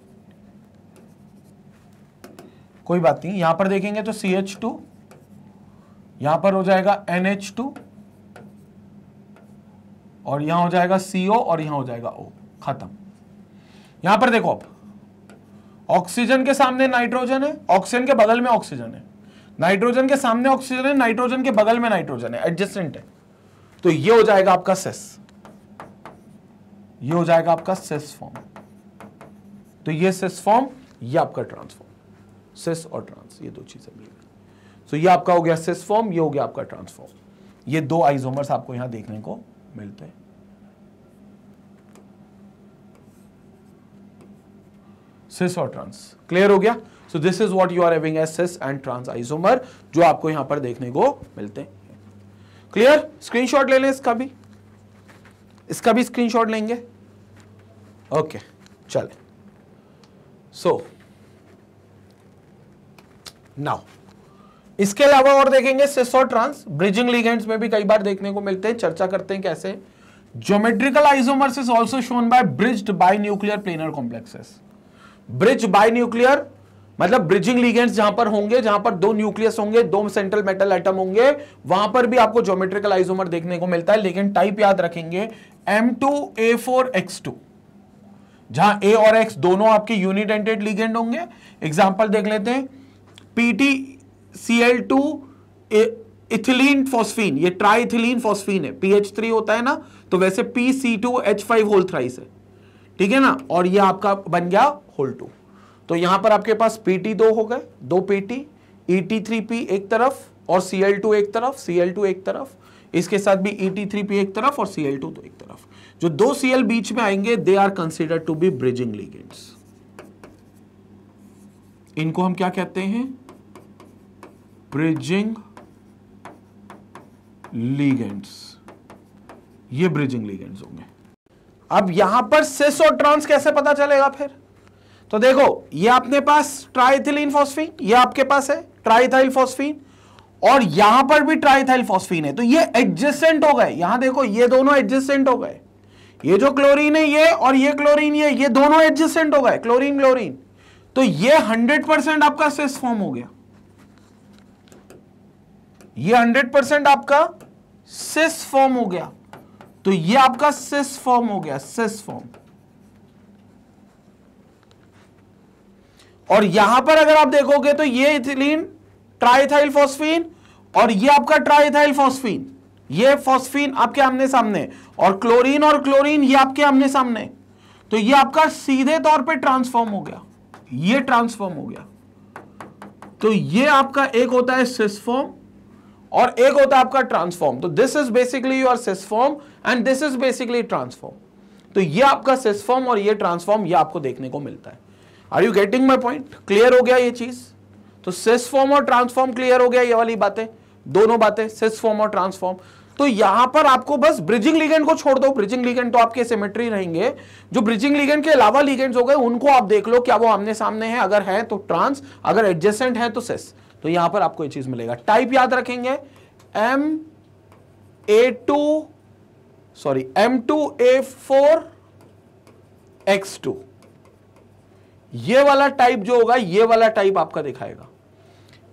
कोई बात नहीं यहां पर देखेंगे तो सी एच टू यहां पर हो जाएगा NH2 और यहां हो जाएगा CO और यहां हो जाएगा O खत्म यहां पर देखो आप ऑक्सीजन के सामने नाइट्रोजन है ऑक्सीजन के बगल में ऑक्सीजन है नाइट्रोजन के सामने ऑक्सीजन है नाइट्रोजन के बगल में नाइट्रोजन है एडजस्टेंट है तो ये हो जाएगा आपका सेस ये हो जाएगा आपका सेस फॉर्म तो ये सेस फॉर्म ये आपका ट्रांसफॉर्म सेस और ट्रांस ये दो चीजें मिलेगी सो ये आपका हो गया सिस फॉर्म ये हो गया आपका ट्रांसफॉर्म ये दो आइसोमर्स आपको यहां देखने को मिलते हैं सिस और ट्रांस क्लियर हो गया so this is what you are having as cis and trans isomer जो आपको यहां पर देखने को मिलते हैं क्लियर स्क्रीनशॉट ले लें इसका भी इसका भी स्क्रीनशॉट लेंगे ओके चले सो नाउ इसके अलावा और देखेंगे सिस ब्रिजिंग लिगेंड्स में भी कई बार देखने को मिलते हैं चर्चा करते हैं कैसे geometrical isomers is also shown by bridged binuclear planar complexes bridge binuclear मतलब ब्रिजिंग लिगेंड्स जहां पर होंगे जहां पर दो न्यूक्लियस होंगे दो सेंट्रल मेटल एटम होंगे वहां पर भी आपको ज्योमेट्रिकल आइसोमर देखने को मिलता है लेकिन टाइप याद रखेंगे M two A four X two जहां ए और एक्स दोनों आपके यूनिडेंटेड लिगेंड होंगे एग्जाम्पल देख लेते हैं PT C L two ethylene phosphine ये ट्राइथिलीन फॉस्फीन है पीएच थ्री होता है ना तो वैसे P C two H five whole thrice है ठीक है ना और ये आपका बन गया होल टू तो यहां पर आपके पास पी टी दो हो गए दो P T E T three P एक तरफ और सी एल टू एक तरफ सी एल टू एक तरफ इसके साथ भी ई टी थ्री पी एक तरफ और सी एल टू तो एक तरफ जो दो सी एल बीच में आएंगे they are consider to be bridging ligands इनको हम क्या कहते हैं ब्रिजिंग लीगेंड्स ये ब्रिजिंग लीगेंड्स होंगे अब यहां पर सिस और ट्रांस कैसे पता चलेगा फिर तो देखो ये अपने पास ट्राइथिलीन फॉस्फीन ये आपके पास है ट्राइथाइल फॉस्फीन और यहां पर भी ट्राइथाइल फॉस्फीन है तो ये एडजस्टेंट हो गए यहां देखो ये दोनों एडजस्टेंट हो गए ये जो क्लोरीन है ये और ये क्लोरीन ये ये दोनों एडजस्टेंट हो गए क्लोरीन क्लोरीन तो ये 100% आपका सिस फॉर्म हो गया ये हंड्रेड परसेंट आपका सिस फॉर्म हो गया तो ये आपका सिस फॉर्म हो गया सिस फॉर्म और यहां पर अगर आप देखोगे तो ये इथिलीन ट्राइथाइल फॉस्फीन और ये आपका ट्राइथाइल फॉस्फीन ये फॉस्फीन आपके आमने सामने और क्लोरीन और क्लोरीन ये आपके आमने सामने तो ये आपका सीधे तौर पे ट्रांसफॉर्म हो गया ये ट्रांसफॉर्म हो गया तो ये आपका एक होता है सिस फॉर्म और एक होता है आपका ट्रांसफॉर्म तो this is basically your cis form and this is basically trans form तो ये आपका सिसफॉर्म और ये ट्रांसफॉर्म ये आपको देखने को मिलता है are you getting my point clear हो गया ये चीज तो सिसफॉर्म और ट्रांसफॉर्म क्लियर हो गया ये वाली बातें दोनों बातें सिसफॉर्म और ट्रांसफॉर्म तो यहां पर आपको बस ब्रिजिंग लिगेंड को छोड़ दो ब्रिजिंग लिगेंड तो आपके सिमेट्री रहेंगे जो ब्रिजिंग लिगेंड के अलावा लिगेंड्स हो गए उनको आप देख लो क्या वो आमने सामने हैं अगर हैं तो ट्रांस अगर एडजेसेंट हैं तो सेस तो यहां पर आपको यह चीज मिलेगा टाइप याद रखेंगे M A two sorry M two A four X two ये वाला टाइप जो होगा ये वाला टाइप आपका दिखाएगा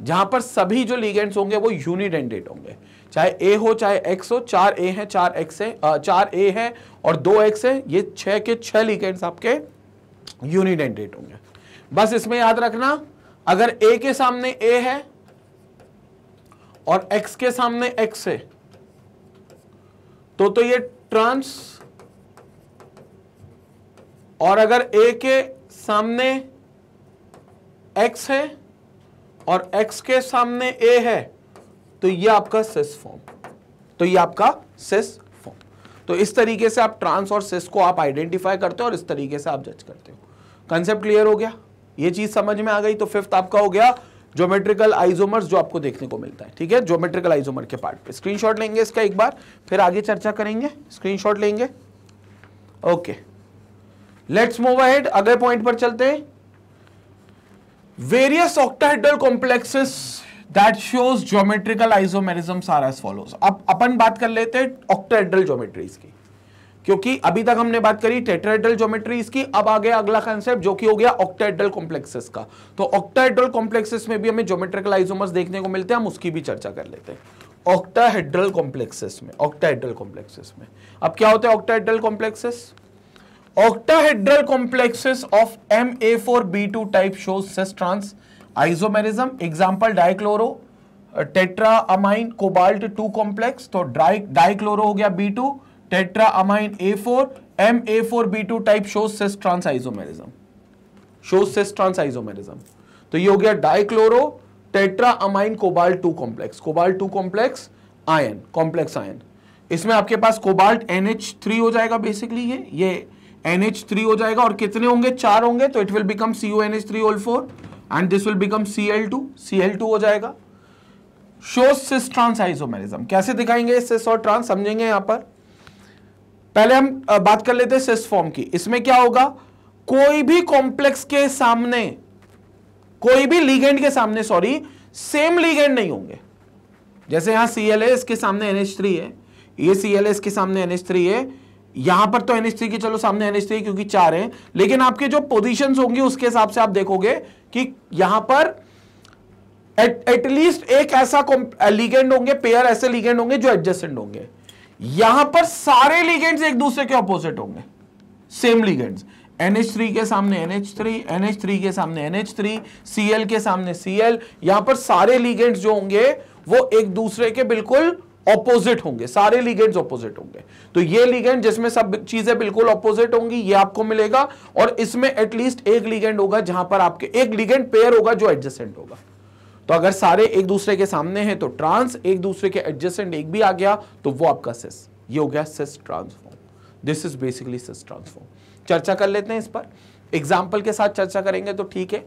जहां पर सभी जो लीगेंट्स होंगे वो यूनिडेंडेड होंगे चाहे ए हो चाहे एक्स हो चार ए है चार एक्स है चार ए है और दो एक्स है ये छह के छह लीगेंट्स आपके यूनिडेंडेड होंगे बस इसमें याद रखना अगर ए के सामने ए है और एक्स के सामने एक्स है तो तो ये ट्रांस और अगर ए के सामने एक्स है और एक्स के सामने ए है तो ये आपका सिस फॉर्म तो ये आपका सिस फॉर्म तो इस तरीके से आप ट्रांस और सिस को आप आइडेंटिफाई करते हो और इस तरीके से आप जज करते हो कंसेप्ट क्लियर हो गया ये चीज समझ में आ गई तो फिफ्थ आपका हो गया ज्योमेट्रिकल आइसोमर्स जो आपको देखने को मिलता है ठीक है ज्योमेट्रिकल आइसोमर के पार्ट पे स्क्रीनशॉट लेंगे इसका एक बार फिर आगे चर्चा करेंगे स्क्रीनशॉट लेंगे ओके लेट्स मूव अहेड अगले पॉइंट पर चलते हैं various octahedral complexes that shows geometrical isomerisms अब अपन बात कर लेते हैं ऑक्टाहेड्रल ज्योमेट्रीज की क्योंकि अभी तक हमने बात करी टेट्राइडल ज्योमेट्री इसकी अब आ गया अगला कंसेप्ट जो कि हो गया ऑक्टाइडल कॉम्प्लेक्सेस का तो ऑक्टाइडल कॉम्प्लेक्सेस में भी हमें ज्योमेट्रिकल आइसोमर्स देखने को मिलते हैं हम उसकी भी चर्चा कर लेते हैं ऑक्टाहेड्रल कॉम्प्लेक्सेस में ऑक्टाहेड्रल कॉम्प्लेक्सेस में अब क्या होता है octahedral complexes octahedral complexes of M A four B two type show cis trans isomerism example dichloro tetra ammine cobalt two complex तो डाइक्लोरो हो गया B two tetra ammine A four M A four B two type shows cis trans isomerism shows cis trans isomerism तो ये हो गया dichloro tetra ammine cobalt two complex cobalt two complex ion complex ion इसमें आपके पास cobalt three हो जाएगा basically ये ये थ्री हो जाएगा और कितने होंगे चार होंगे तो it will become N H three whole four and this will become C C L two L two हो जाएगा शोज सिस ट्रांस आइसोमेरिज्म कैसे दिखाएंगे सिस और ट्रांस समझेंगे यहां पर पहले हम बात कर लेते हैं सिस फॉर्म की इसमें क्या होगा कोई भी कॉम्प्लेक्स के सामने कोई भी लीगेंड के सामने सॉरी सेम लीगेंड नहीं होंगे जैसे यहां सी इसके सामने एनएच थ्री है ये सी इसके सामने एनएच थ्री है यहां पर तो एनएच थ्री की चलो सामने एनएच थ्री क्योंकि चार हैं लेकिन आपके जो पोजीशंस होंगी उसके हिसाब से आप देखोगे कि यहां पर एटलीस्ट एक ऐसा लीगेंड होंगे पेयर ऐसे लीगेंड होंगे जो एडजस्टेंट होंगे यहां पर सारे लीगेंट एक दूसरे के ऑपोजिट होंगे सेम लिगेंड्स NH3 के सामने NH3, NH3 के सामने NH3, Cl के सामने Cl, यहां पर सारे लीगेंट जो होंगे वो एक दूसरे के बिल्कुल ऑपोजिट होंगे सारे लिगेंड्स ऑपोजिट होंगे तो ये लीगेंट जिसमें सब चीजें बिल्कुल ऑपोजिट होंगी ये आपको मिलेगा और इसमें एटलीस्ट एक लीगेंट होगा जहां पर आपके एक लीगेंट पेयर होगा जो एडजस्टेंट होगा तो अगर सारे एक दूसरे के सामने हैं तो ट्रांस एक दूसरे के एडजस्टेंट एक भी आ गया तो वो आपका सिस ये हो गया cis trans form this is basically cis trans form चर्चा कर लेते हैं इस पर एग्जाम्पल के साथ चर्चा करेंगे तो ठीक है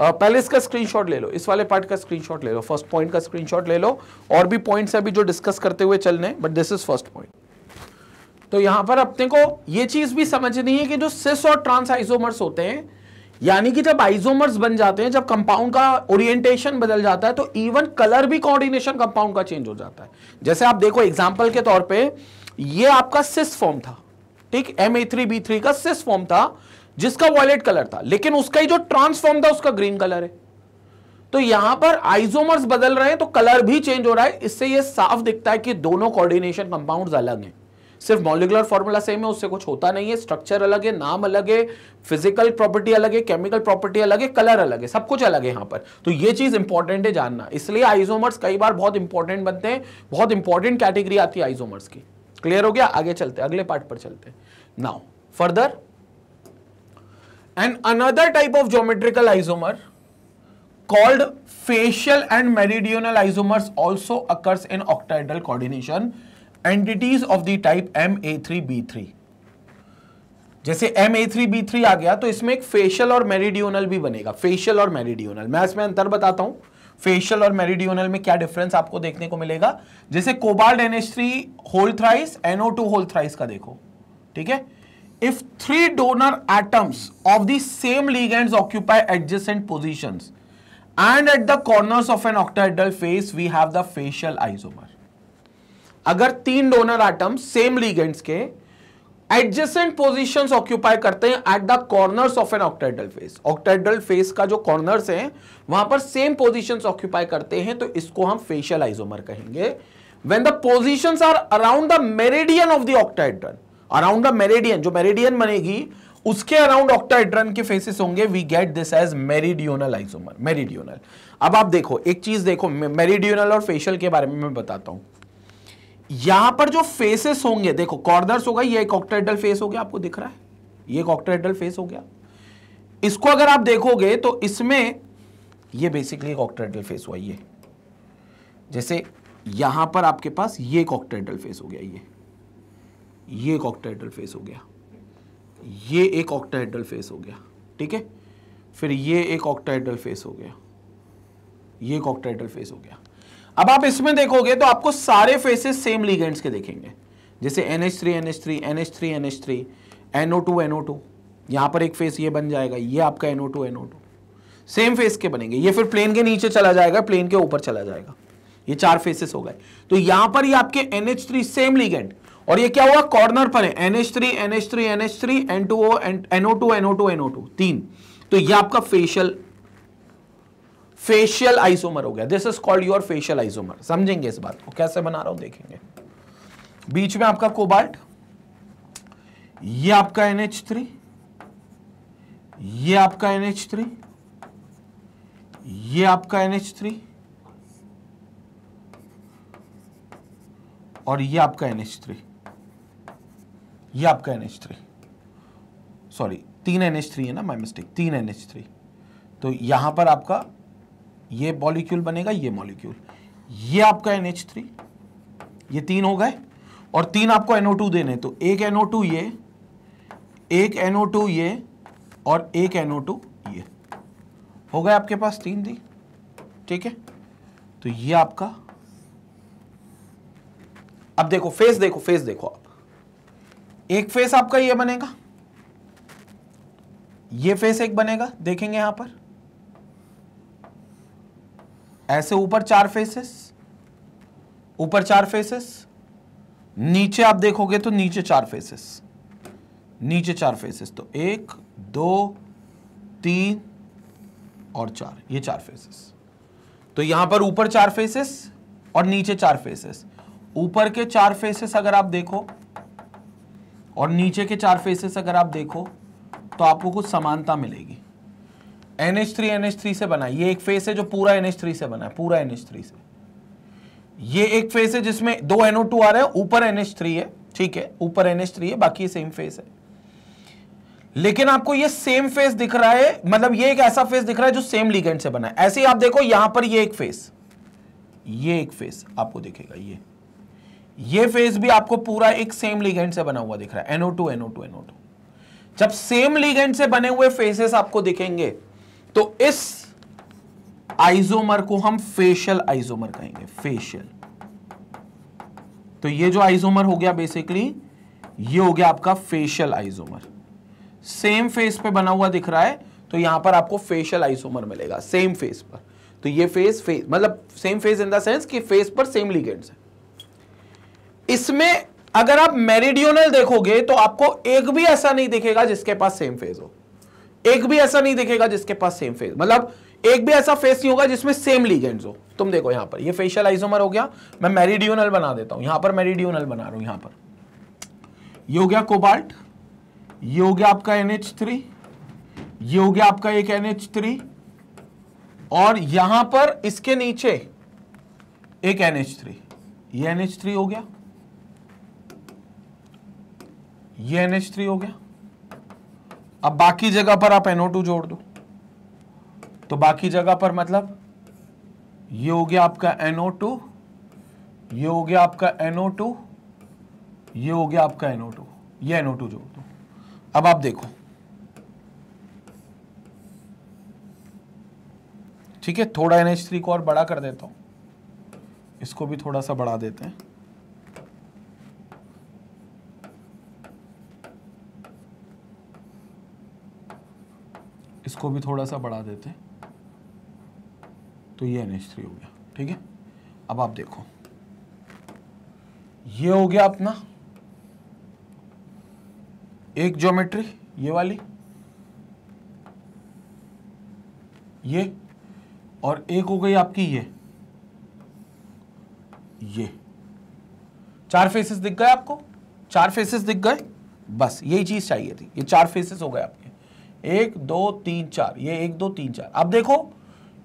पहले इसका स्क्रीनशॉट ले लो इस वाले पार्ट का स्क्रीनशॉट ले लो फर्स्ट पॉइंट का स्क्रीनशॉट ले लो और भी पॉइंट्स अभी जो डिस्कस करते हुए चलने but this is first point तो यहां पर अपने को यह चीज भी समझनी है कि जो सिस और ट्रांस आइसोमर्स होते हैं यानी कि जब आइसोमर्स बन जाते हैं जब कंपाउंड का ओरिएंटेशन बदल जाता है तो इवन कलर भी कोऑर्डिनेशन कंपाउंड का चेंज हो जाता है जैसे आप देखो एग्जांपल के तौर पे ये आपका सिस फॉर्म था ठीक M A three B three का सिस फॉर्म था जिसका वॉलेट कलर था लेकिन उसका ही जो ट्रांसफॉर्म था उसका ग्रीन कलर है तो यहां पर आइजोमर्स बदल रहे हैं तो कलर भी चेंज हो रहा है इससे यह साफ दिखता है कि दोनों कॉर्डिनेशन कंपाउंड अलग हैं सिर्फ मॉलिकुलर फॉर्मूला सेम है उससे कुछ होता नहीं है स्ट्रक्चर अलग है नाम अलग है फिजिकल प्रॉपर्टी अलग है केमिकल प्रॉपर्टी अलग है कलर अलग है सब कुछ अलग है यहां पर तो ये चीज इंपॉर्टेंट है जानना इसलिए आइजोमर्स कई बार बहुत इंपॉर्टेंट बनते हैं बहुत इंपॉर्टेंट कैटेगरी आती है आइजोमर्स की क्लियर हो गया आगे चलते अगले पार्ट पर चलते now further and another type of geometrical isomer called facial and meridional isomers also occurs in octahedral coordination. Entities of the type M A three B three जैसे M A three B three आ गया तो इसमें एक facial और meridional भी बनेगा facial और मेरिडियोनल मैं इसमें अंतर बताता हूं फेशियल और मेरिडियोनल में क्या डिफरेंस आपको देखने को मिलेगा जैसे cobalt N H three whole thrice NO two whole thrice का देखो ठीक है if three donor atoms of the same ligands occupy adjacent position and at the corners of an octahedral face we have the facial isomer अगर तीन donor atom same ligands के adjacent position occupy करते हैं at the corner of an octahedral face octahedral face का जो corner है वहां पर सेम पोजिशन ऑक्यूपाई करते हैं तो इसको हम फेशियल आइजोमर कहेंगे when the position are around the meridian of the octahedron around the meridian जो मेरेडियन बनेगी उसके अराउंड ऑक्टाइड्रन के फेसेस होंगे we get this as meridional isomer meridional अब आप देखो एक चीज देखो मेरिडियोनल और फेशियल के बारे में मैं बताता हूं यहां पर जो फेसेस होंगे देखो कॉर्नर्स होगा ये एक ऑक्टेडल फेस हो गया आपको दिख रहा है ये एक ऑक्टेडल फेस हो गया इसको अगर आप देखोगे तो इसमें ये बेसिकली एक ऑक्टेडल फेस हुआ ये जैसे यहां पर आपके पास ये एक ऑक्टेडल फेस हो गया ये ये एक ऑक्टेडल फेस हो गया ये एक ऑक्टाइडल फेस हो गया ठीक है फिर ये एक ऑक्टाइडल फेस हो गया ये एक ऑक्टेडल फेस हो गया अब आप इसमें देखोगे तो आपको सारे फेसेस सेम लीगेंट्स के देखेंगे जैसे N H three N H three N H three N H three NO two NO two यहाँ पर एक फेस ये बन जाएगा ये आपका NO two NO two same face के बनेंगे ये फिर प्लेन के नीचे चला जाएगा प्लेन के ऊपर चला जाएगा ये चार फेसेस हो गए तो यहां पर ही आपके N H three same ligand और ये क्या हुआ कॉर्नर पर है N three NH three N H three N two O N NO two NO two NO two तीन तो ये आपका फेशियल फेशियल आइसोमर हो गया this is called your facial isomer समझेंगे इस बात को कैसे बना रहा हूं देखेंगे बीच में आपका कोबाल्ट ये आपका थ्री ये आपका थ्री ये आपका थ्री और ये आपका थ्री ये आपका एनएच थ्री सॉरी तीन थ्री है ना माय मिस्टेक तीन थ्री तो यहां पर आपका ये मॉलिक्यूल बनेगा ये मॉलिक्यूल ये आपका एन एच थ्री ये तीन हो गए और तीन आपको एनओ टू देने तो एक एनओ टू ये एक एनओ टू ये और एक एनओ टू ये हो गए आपके पास तीन दी ठीक है तो ये आपका अब देखो फेस देखो फेस देखो आप एक फेस आपका ये बनेगा ये फेस एक बनेगा देखेंगे यहां पर ऐसे ऊपर चार फेसेस ऊपर चार फेसेस नीचे आप देखोगे तो नीचे चार फेसेस नीचे चार फेसेस तो एक दो तीन और चार ये चार फेसेस तो यहां पर ऊपर चार फेसेस और नीचे चार फेसेस ऊपर के चार फेसेस अगर आप देखो और नीचे के चार फेसेस अगर आप देखो तो आपको कुछ समानता मिलेगी NH3 NH3 से बना ये एक फेस है जो पूरा NH3 से बना है पूरा NH3 से ये एक फेस है जिसमें दो NO2 आ रहे हैं ऊपर NH3 है ठीक है ऊपर NH3 है बाकी सेम फेस है लेकिन आपको ये सेम फेस दिख रहा है मतलब ये एक ऐसा फेस दिख रहा है जो सेम लिगेंड से बना है ऐसे ही आप देखो यहां पर ये एक फेस ये एक फेस आपको दिखेगा ये ये फेस भी आपको पूरा एक सेम लिगेंड से बना हुआ दिख रहा है NO2 NO2 NO2 जब सेम लिगेंड से बने हुए फेसेस आपको दिखेंगे तो इस आइसोमर को हम फेशियल आइसोमर कहेंगे फेशियल तो ये जो आइसोमर हो गया बेसिकली ये हो गया आपका फेशियल आइसोमर सेम फेस पे बना हुआ दिख रहा है तो यहां पर आपको फेशियल आइसोमर मिलेगा सेम फेस पर तो ये फेस फेस मतलब same face in the sense कि फेस पर सेम लिगेंड्स है इसमें अगर आप मेरिडियोनल देखोगे तो आपको एक भी ऐसा नहीं दिखेगा जिसके पास सेम फेस हो एक भी ऐसा नहीं दिखेगा जिसके पास सेम फेस मतलब एक भी ऐसा फेस नहीं होगा जिसमें सेम लीगेंड्स हो तुम देखो यहां पर ये फेशियल आइसोमर हो गया मैं मेरिडियोनल बना देता हूं यहां पर मेरिडियोनल बना रहा हूं यहां पर ये हो गया कोबाल्ट ये हो गया आपका एनएच थ्री ये हो गया आपका एक एनएच थ्री और यहां पर इसके नीचे एक एनएच थ्री ये एनएच थ्री हो गया ये एनएच थ्री हो गया अब बाकी जगह पर आप NO2 जोड़ दो तो बाकी जगह पर मतलब ये हो गया आपका NO2 ये हो गया आपका NO2 ये हो गया आपका NO2 ये NO2 जोड़ दो अब आप देखो ठीक है थोड़ा NH3 को और बड़ा कर देता हूं इसको भी थोड़ा सा बढ़ा देते हैं इसको भी थोड़ा सा बढ़ा देते तो ये एन हो गया ठीक है अब आप देखो ये हो गया अपना एक ज्योमेट्री ये वाली ये और एक हो गई आपकी ये ये चार फेसेस दिख गए आपको चार फेसेस दिख गए बस यही चीज चाहिए थी ये चार फेसेस हो गए आपको एक दो तीन चार ये एक दो तीन चार अब देखो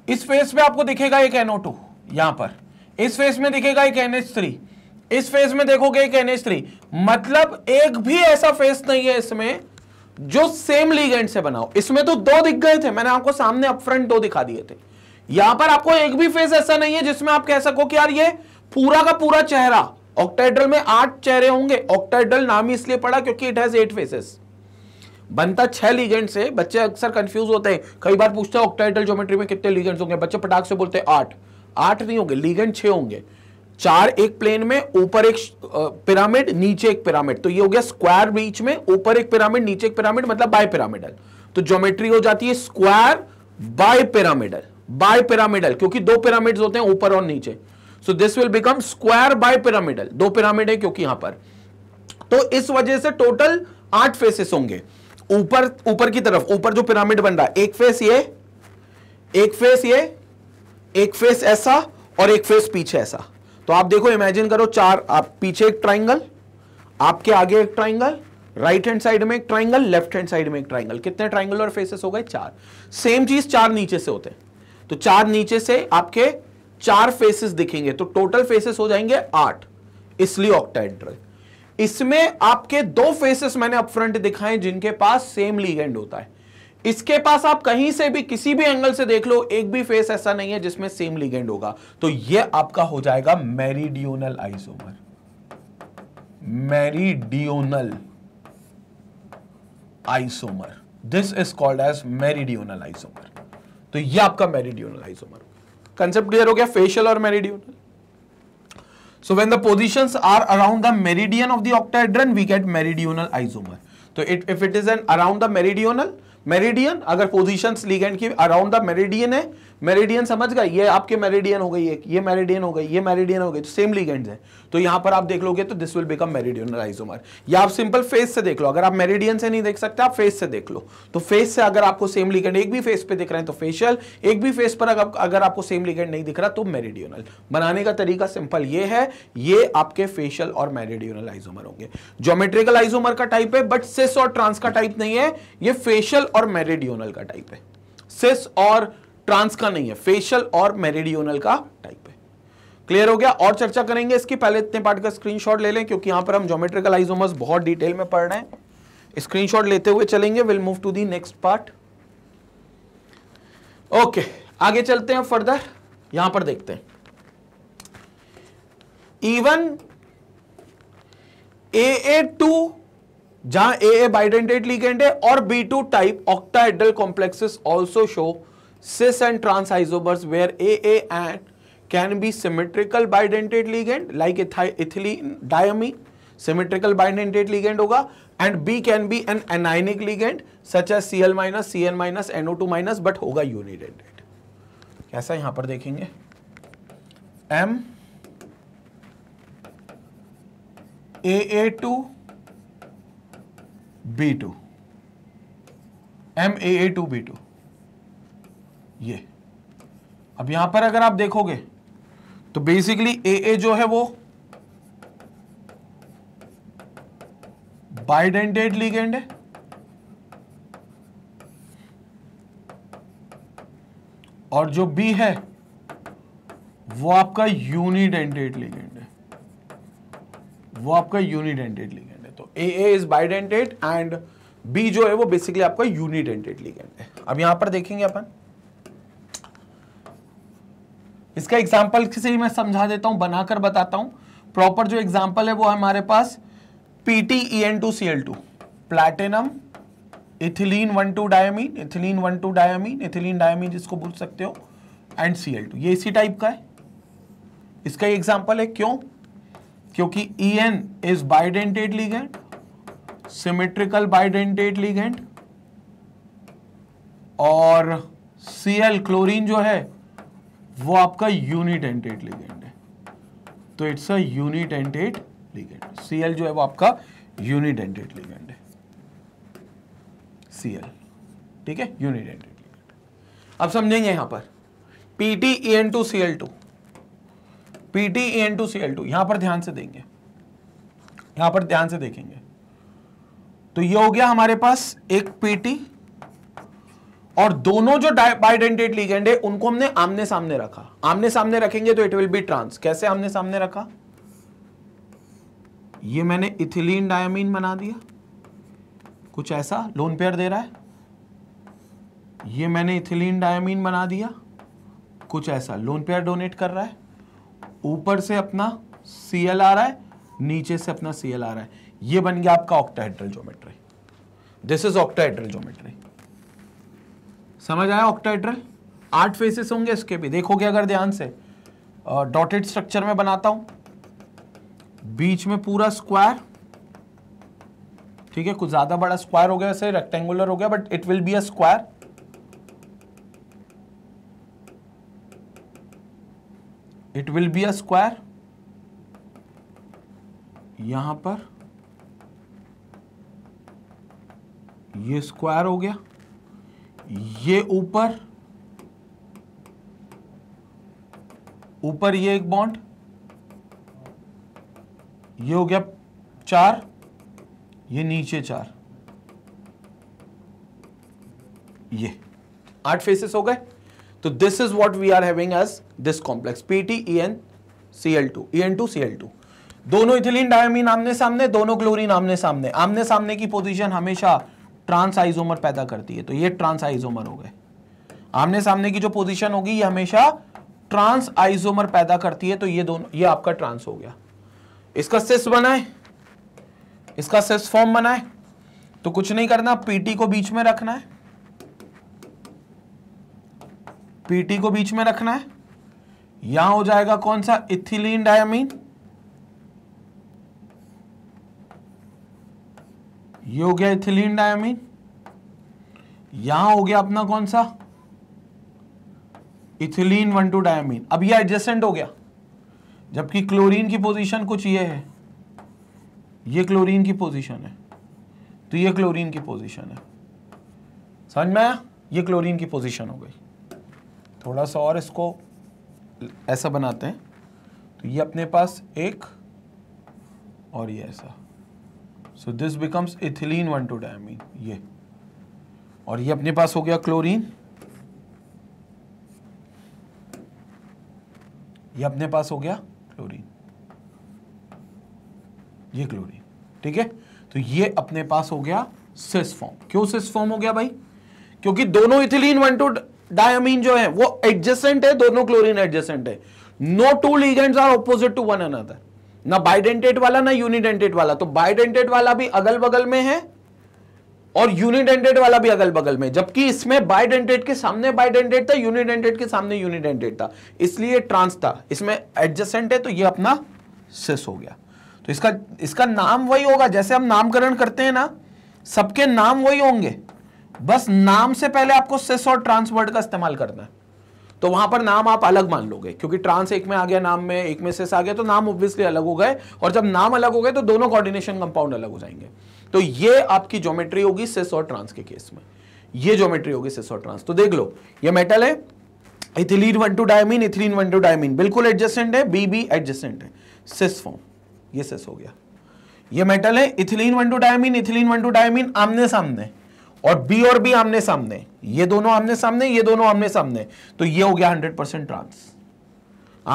इस फेस में आपको दिखेगा एक एनओ टू यहां पर इस फेस में दिखेगा एक एनएच थ्री इस फेस में देखोगे एक एनएच थ्री मतलब एक भी ऐसा फेस नहीं है इसमें जो सेम लीगेंड से बनाओ इसमें तो दो दिख गए थे मैंने आपको सामने अपफ्रंट दो दिखा दिए थे यहां पर आपको एक भी फेस ऐसा नहीं है जिसमें आप कह सको कि यार ये पूरा का पूरा चेहरा ऑक्टाइड्रल में आठ चेहरे होंगे ऑक्टाइड्रल नाम ही इसलिए पड़ा क्योंकि इट हैज एट फेसेस बनता छह लीगेंड से बच्चे अक्सर कंफ्यूज होते हैं कई बार पूछते हैं ऑक्टाइटल ज्योमेट्री में कितने लीगेंड्स होंगे बच्चे पटाख से बोलते हैं आठ आठ नहीं होंगे लीगेंड छह होंगे चार एक प्लेन में ऊपर एक पिरामिड नीचे एक पिरामिड तो ये हो गया स्क्वायर बीच में ऊपर एक पिरामिड नीचे एक पिरामिड मतलब बाय पिरामिडल तो ज्योमेट्री हो जाती है square bipyramidal bipyramidal क्योंकि दो पिरामिड्स होते हैं ऊपर और नीचे so this will become square bipyramidal दो पिरामिड है क्योंकि यहां पर तो इस वजह से टोटल आठ फेसेस होंगे ऊपर ऊपर की तरफ ऊपर जो पिरामिड बन रहा है एक फेस ये एक फेस ये एक फेस ऐसा और एक फेस पीछे ऐसा तो आप देखो इमेजिन करो चार आप पीछे एक ट्राइंगल आपके आगे एक ट्राइंगल राइट हैंड साइड में एक ट्राइंगल लेफ्ट हैंड साइड में एक ट्राइंगल कितने ट्राइंगल और फेसेस हो गए चार सेम चीज चार नीचे से होते हैं तो चार नीचे से आपके चार फेसेस दिखेंगे तो टोटल फेसेस हो जाएंगे आठ इसलिए ऑक्टाइड्रल इसमें आपके दो फेसेस मैंने अपफ्रंट दिखाए जिनके पास सेम लीगेंड होता है इसके पास आप कहीं से भी किसी भी एंगल से देख लो एक भी फेस ऐसा नहीं है जिसमें सेम लीगेंड होगा तो ये आपका हो जाएगा meridional isomer meridional isomer this is called as meridional isomer तो ये आपका मेरीडियोनल आइसोमर कंसेप्ट क्लियर हो गया फेशियल और meridional so when the position are around meridian of the octahedron we get meridional isomer तो it if it is an around the meridional meridian अगर position ligand की around the meridian है meridian समझ गए ये आपके meridian हो गई एक ये मेरिडियन हो गई ये मेरिडियन हो गई तो सेम लिगेंड्स हैं तो यहाँ पर आप देख लोगे तो this will become meridian isomer या आप सिंपल फेस से देख लो अगर आप मेरिडियन से नहीं देख सकते आप फेस से देख लो तो फेस से अगर आपको सेम लिगेंड एक भी फेस पे दिख रहे हैं तो फेशियल एक भी फेस पर अगर, अगर आपको सेम लिगेंड नहीं दिख रहा तो मेरिडियोनल बनाने का तरीका सिंपल ये है ये आपके फेशियल और मेरिडियोनल आइजोमर होंगे ज्योमेट्रिकल आइजोमर का टाइप है बट सिस और ट्रांस का टाइप नहीं है ये फेशियल और मेरिडियोनल का टाइप है सिस और ट्रांस का नहीं है फेशियल और मेरिडियोनल का टाइप है क्लियर हो गया और चर्चा करेंगे इसकी पहले इतने पार्ट का स्क्रीनशॉट ले लें क्योंकि यहां पर हम ज्योमेट्रिकल आइजोमस बहुत डिटेल में पढ़ रहे हैं स्क्रीनशॉट लेते हुए चलेंगे will move to the next part okay आगे चलते हैं फर्दर यहां पर देखते हैं इवन ए ए टू जहां ए ए बाइडेंटेड लीगेंड है और B two type octahedral complexes also show cis and trans isobars where AA and can be symmetrical bidentate ligand like ethylene diamine symmetrical bidentate ligand होगा and B can be an anionic ligand such as Cl minus Cn minus NO2 minus but होगा unidentate कैसा यहां पर देखेंगे M AA2 B2 M AA2 B2 ये अब यहां पर अगर आप देखोगे तो बेसिकली ए ए जो है वो बाइडेंटेड लीगेंड है और जो बी है वो आपका यूनिडेंटेड लीगेंड है वो आपका यूनिडेंटेड लीगेंड है तो A A is bidentate and B जो है वो बेसिकली आपका यूनिडेंटेड लीगेंड है अब यहां पर देखेंगे अपन इसका एग्जाम्पल से ही मैं समझा देता हूं बनाकर बताता हूं प्रॉपर जो एग्जाम्पल है वो हमारे पास PTEN2Cl2 platinum ethylene one two diamine ethylene one two diamine ethylene diamine जिसको बोल सकते हो एंड सी एल टू ये इसी टाइप का है इसका एग्जाम्पल है क्यों क्योंकि E N is bidentate ligand symmetrical bidentate ligand और सी एल क्लोरीन जो है वो आपका एंटेट लिगेंड है तो it's a dentate ligand CL जो है वो आपका एंटेट लिगेंड है सीएल ठीक है एंटेट लिगेंड अब समझेंगे यहां पर PT N two C L two PT N two C L two यहां पर ध्यान से देंगे यहां पर ध्यान से देखेंगे तो ये हो गया हमारे पास एक पीटी और दोनों जो बाइडेंटेड लीगेंड है उनको हमने आमने सामने रखा आमने सामने रखेंगे तो इट विल बी ट्रांस कैसे आमने सामने रखा ये मैंने इथिलीन डायमीन बना दिया कुछ ऐसा लोन पेयर दे रहा है ये मैंने इथिलीन डायमीन बना दिया कुछ ऐसा लोन पेयर डोनेट कर रहा है ऊपर से अपना सीएल आ रहा है नीचे से अपना सीएल आ रहा है ये बन गया आपका octahedral geometry this is octahedral geometry समझ आया ऑक्टाइड्रल आठ फेसेस होंगे इसके भी देखोगे अगर ध्यान से डॉटेड स्ट्रक्चर में बनाता हूं बीच में पूरा स्क्वायर ठीक है कुछ ज्यादा बड़ा स्क्वायर हो गया वैसे रेक्टेंगुलर हो गया but it will be a square it will be a square यहां पर ये स्क्वायर हो गया ये ऊपर ऊपर ये एक बॉन्ड ये हो गया चार ये नीचे चार ये आठ फेसेस हो गए तो this is what we are having as this complex PT E N C L two E N two C L two दोनों इथिलीन डायमीन आमने सामने दोनों क्लोरीन आमने सामने आमने सामने की पोजीशन हमेशा ट्रांस आइसोमर पैदा करती है तो ये ट्रांस आइसोमर हो गए आमने सामने की जो पोजीशन होगी ये हमेशा ट्रांस आइसोमर पैदा करती है तो ये दोनों ये आपका ट्रांस हो गया इसका सिस बनाए इसका सिस फॉर्म बनाए तो कुछ नहीं करना पीटी को बीच में रखना है पीटी को बीच में रखना है यहां हो जाएगा कौन सा इथिलीन डायमीन ये हो गया इथिलीन डायमीन यहां हो गया अपना कौन सा इथिलीन वन टू डायमीन अब ये एडजेसेंट हो गया जबकि क्लोरीन की पोजीशन कुछ ये है ये क्लोरीन की पोजीशन है तो ये क्लोरीन की पोजीशन है समझ में आया ये क्लोरीन की पोजीशन हो गई थोड़ा सा और इसको ऐसा बनाते हैं तो ये अपने पास एक और ये ऐसा so this becomes ethylene one two diamine ये और ये अपने पास हो गया क्लोरीन ये अपने पास हो गया क्लोरीन ये क्लोरीन ठीक है तो ये अपने पास हो गया सिस फॉर्म क्यों सिस फॉर्म हो गया भाई क्योंकि दोनों इथिलीन वन टू डायमीन जो है वो एडजेसेंट है दोनों क्लोरीन एडजेसेंट है no two ligands are opposite to one another ना बाइडेंटेट वाला ना यूनिडेंटेट वाला तो बाइडेंटेट वाला भी अगल बगल में है और यूनिडेंटेड वाला भी अगल बगल में जबकि इसमें बाइडेंटेड के सामने बाइडेंटेड था यूनिडेंटेड के सामने यूनिडेंटेड था इसलिए ट्रांस था इसमें एडजस्टेंट है तो ये अपना सिस हो गया तो इसका इसका नाम वही होगा जैसे हम नामकरण करते हैं ना सबके नाम वही होंगे बस नाम से पहले आपको सिस और ट्रांसवर्ड का इस्तेमाल करना है तो वहां पर नाम आप अलग मान लोगे क्योंकि ट्रांस एक में आ गया नाम में एक में से आ गया तो नाम ऑब्वियसली अलग हो गए और जब नाम अलग हो गए तो दोनों कोऑर्डिनेशन कंपाउंड अलग हो जाएंगे तो ये आपकी ज्योमेट्री होगी सिस और ट्रांस के केस में ये ज्योमेट्री होगी सिस और ट्रांस तो देख लो ये मेटल है ethylene one two diamine ethylene one two diamine बिल्कुल एडजस्टेंट है बी बी एडजस्टेंट है सिस फॉर्म ये सिस हो गया ये मेटल है ethylene one two diamine ethylene one two diamine आमने सामने और बी और बी आमने सामने ये दोनों आमने सामने ये दोनों आमने सामने तो ये हो गया हंड्रेड परसेंट ट्रांस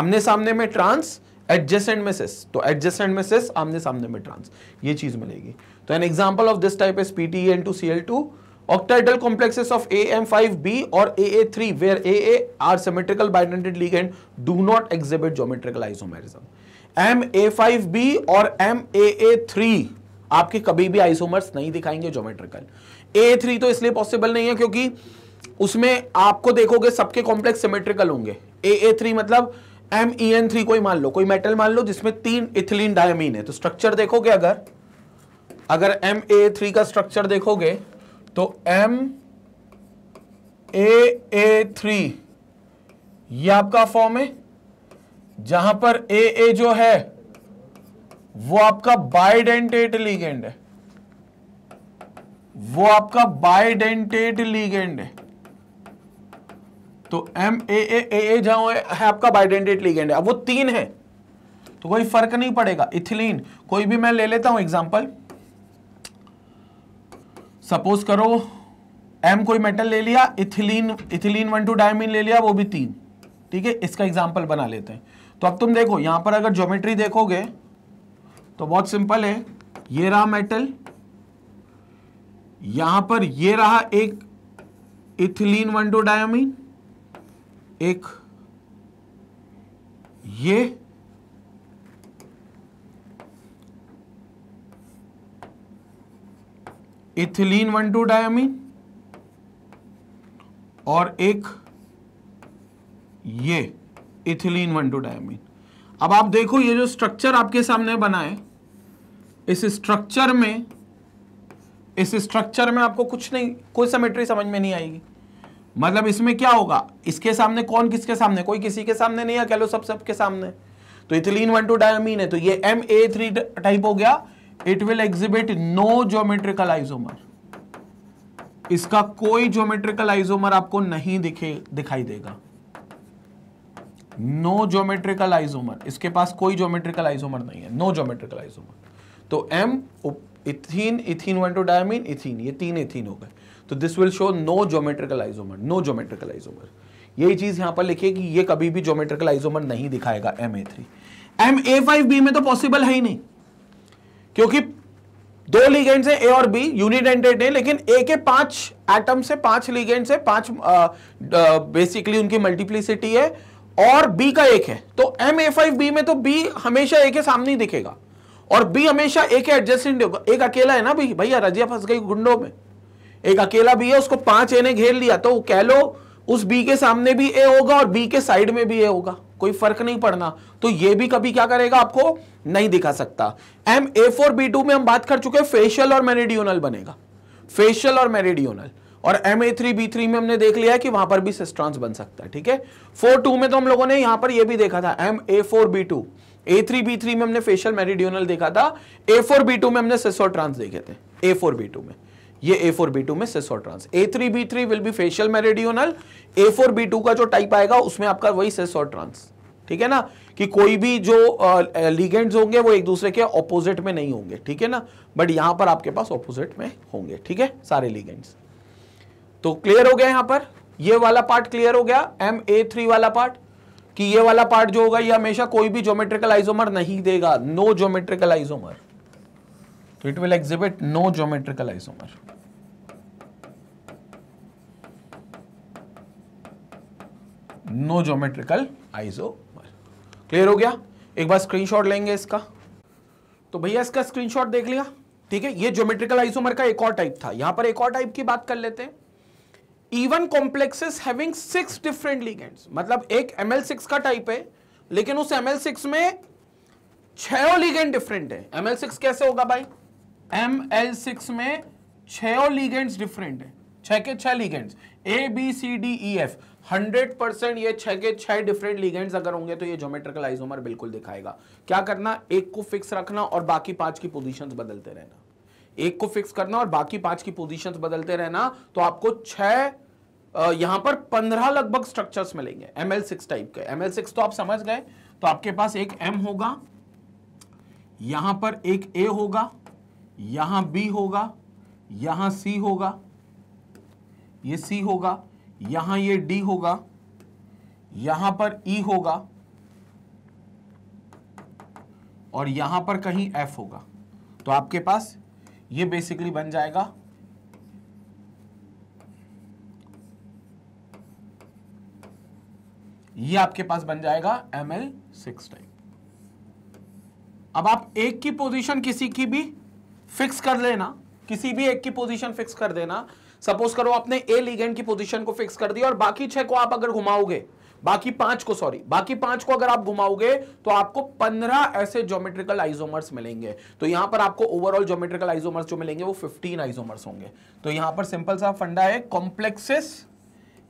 आमने सामने में ट्रांस एडजेसेंट में सिस तो एडजेसेंट में सिस आमने सामने में ट्रांस ये चीज मिलेगी तो an example of this type is N two C L two octahedral complexes of A or AA3 where AA are do not ligand do isomerism M A five B और M A A three आपके कभी भी isomers नहीं दिखाएंगे geometrical ए three तो इसलिए possible नहीं है क्योंकि उसमें आपको देखोगे सबके कॉम्प्लेक्स सिमेट्रिकल होंगे ए ए थ्री मतलब एम ई एन थ्री कोई मान लो कोई मेटल मान लो जिसमें तीन इथिलीन डायमीन है तो स्ट्रक्चर देखोगे अगर अगर एम ए थ्री का स्ट्रक्चर देखोगे तो एम ए ए थ्री ये आपका फॉर्म है जहां पर ए ए जो है वो आपका बाइडेंटेट लिगेंड है वो आपका बाइडेंटेड लीगेंड है तो एम ए ए ए ए जहां है आपका बाइडेंटेड लीगेंड है अब वो तीन है तो कोई फर्क नहीं पड़ेगा इथिलीन कोई भी मैं ले लेता हूं एग्जांपल सपोज करो एम कोई मेटल ले लिया ethylene ethylene one two diamine ले लिया वो भी तीन ठीक है इसका एग्जाम्पल बना लेते हैं तो अब तुम देखो यहां पर अगर ज्योमेट्री देखोगे तो बहुत सिंपल है ये रहा मेटल यहां पर ये रहा एक इथिलीन वन टू डायमीन एक ये इथिलीन वन टू डायमीन और एक ये इथिलीन वन टू डायमीन अब आप देखो ये जो स्ट्रक्चर आपके सामने बना है इस स्ट्रक्चर में इस स्ट्रक्चर में आपको कुछ नहीं कोई समेट्री समझ में नहीं आएगी मतलब इसमें क्या होगा इसके सामने कौन किसके सामने कोई किसी के सामने नहीं है कह लो सब सबके सामने तो इथिलीन वन टू डायमीन है तो ये एम ए थ्री टाइप हो गया it will exhibit no geometrical isomer इसका कोई ज्योमेट्रिकल आइसोमर आपको नहीं दिखे दिखाई देगा नो ज्योमेट्रिकल आइसोमर इसके पास कोई ज्योमेट्रिकल आइसोमर नहीं है नो ज्योमेट्रिकल आइसोमर तो M ethene ethene one two diamine ethene ये तीन इथीन हो गए तो this will show no geometrical isomer no geometrical isomer यही चीज यहां पर लिखिए कि ये कभी भी ज्योमेट्रिकल आइजोमर नहीं दिखाएगा M A three M A five B में तो पॉसिबल है ही नहीं क्योंकि दो लिगेंड्स है ए और बी यूनिडेंटेड है लेकिन ए के पांच एटम से पांच लिगेंड्स से पांच बेसिकली उनकी मल्टीप्लिसिटी है और बी का एक है तो एम ए फाइव बी में तो बी हमेशा ए के सामने ही दिखेगा और बी हमेशा एक के होगा एक अकेला है ना भाई भैया रजिया फंस गई गुंडों में एक अकेला भी है उसको पांच ए ने घेर लिया तो कह लो उस बी के सामने भी ए होगा और बी के साइड में भी ए होगा कोई फर्क नहीं पड़ना तो ये भी कभी क्या करेगा आपको नहीं दिखा सकता M A four B two में हम बात कर चुके फेशियल और मेरिडियोनल बनेगा फेशियल और मेरिडियोनल और M A three B three में हमने देख लिया है कि वहां पर भी सिस्ट्रॉन्स बन सकता है ठीक है फोर टू में तो हम लोगों ने यहां पर यह भी देखा था M A four B two A three B three में हमने फेशियल मेरिडियोनल देखा था ए फोर बी टू में हमने सेसोर ट्रांस देखे थे ए फोर बी टू में ये ए फोर बी टू में cis or trans A three B three will be facial meridional A four B two का जो टाइप आएगा उसमें आपका वही सेसोर ट्रांस ठीक है ना कि कोई भी जो लीगेंड्स होंगे वो एक दूसरे के ऑपोजिट में नहीं होंगे ठीक है ना बट यहां पर आपके पास ऑपोजिट में होंगे ठीक है सारे लीगेंड्स तो क्लियर हो गया यहां पर ये वाला पार्ट क्लियर हो गया एम ए थ्री वाला पार्ट कि ये वाला पार्ट जो होगा ये हमेशा कोई भी ज्योमेट्रिकल आइसोमर नहीं देगा नो ज्योमेट्रिकल आइसोमर तो it will exhibit no geometrical isomer no geometrical isomer clear हो गया एक बार स्क्रीनशॉट लेंगे इसका तो भैया इसका स्क्रीनशॉट देख लिया ठीक है ये ज्योमेट्रिकल आइसोमर का एक और टाइप था यहां पर एक और टाइप की बात कर लेते हैं even complexes having six different ligands मतलब एक एम एल सिक्स का टाइप है लेकिन उस एम एल सिक्स में छो लिगेंड डिफरेंट है एम एल सिक्स कैसे होगा भाई एम एल सिक्स में छो लिगेंड्स डिफरेंट है छह के छह ligands A B C D E F hundred percent ये छह के छह डिफरेंट लिगेंड्स अगर होंगे तो ये ज्योमेट्रिकल आइसोमर बिल्कुल दिखाएगा क्या करना एक को फिक्स रखना और बाकी पांच की पोजीशंस बदलते रहना एक को फिक्स करना और बाकी पांच की पोजिशन बदलते रहना तो आपको छह यहां पर पंद्रह लगभग स्ट्रक्चर्स मिलेंगे एम एल सिक्स टाइप के एम एल सिक्स तो आप समझ गए तो आपके पास एक एम होगा यहां पर एक ए होगा यहां बी होगा यहां सी होगा ये सी होगा यहां ये डी होगा यहां पर ई e होगा और यहां पर कहीं एफ होगा तो आपके पास ये बेसिकली बन जाएगा ये आपके पास बन जाएगा एम एल सिक्स टाइप अब आप एक की पोजीशन किसी की भी फिक्स कर लेना किसी भी एक की पोजीशन फिक्स कर देना सपोज करो आपने ए लिगेंड की पोजीशन को फिक्स कर दिया और बाकी छह को आप अगर घुमाओगे बाकी पांच को सॉरी बाकी पांच को अगर आप घुमाओगे तो आपको पंद्रह ऐसे ज्योमेट्रिकल आइजोमर्स मिलेंगे तो यहां पर आपको ओवरऑल ज्योमेट्रिकल आइजोमर्स जो मिलेंगे वो फिफ्टीन आइसोमर्स होंगे तो यहां पर सिंपल सा फंडा है complexes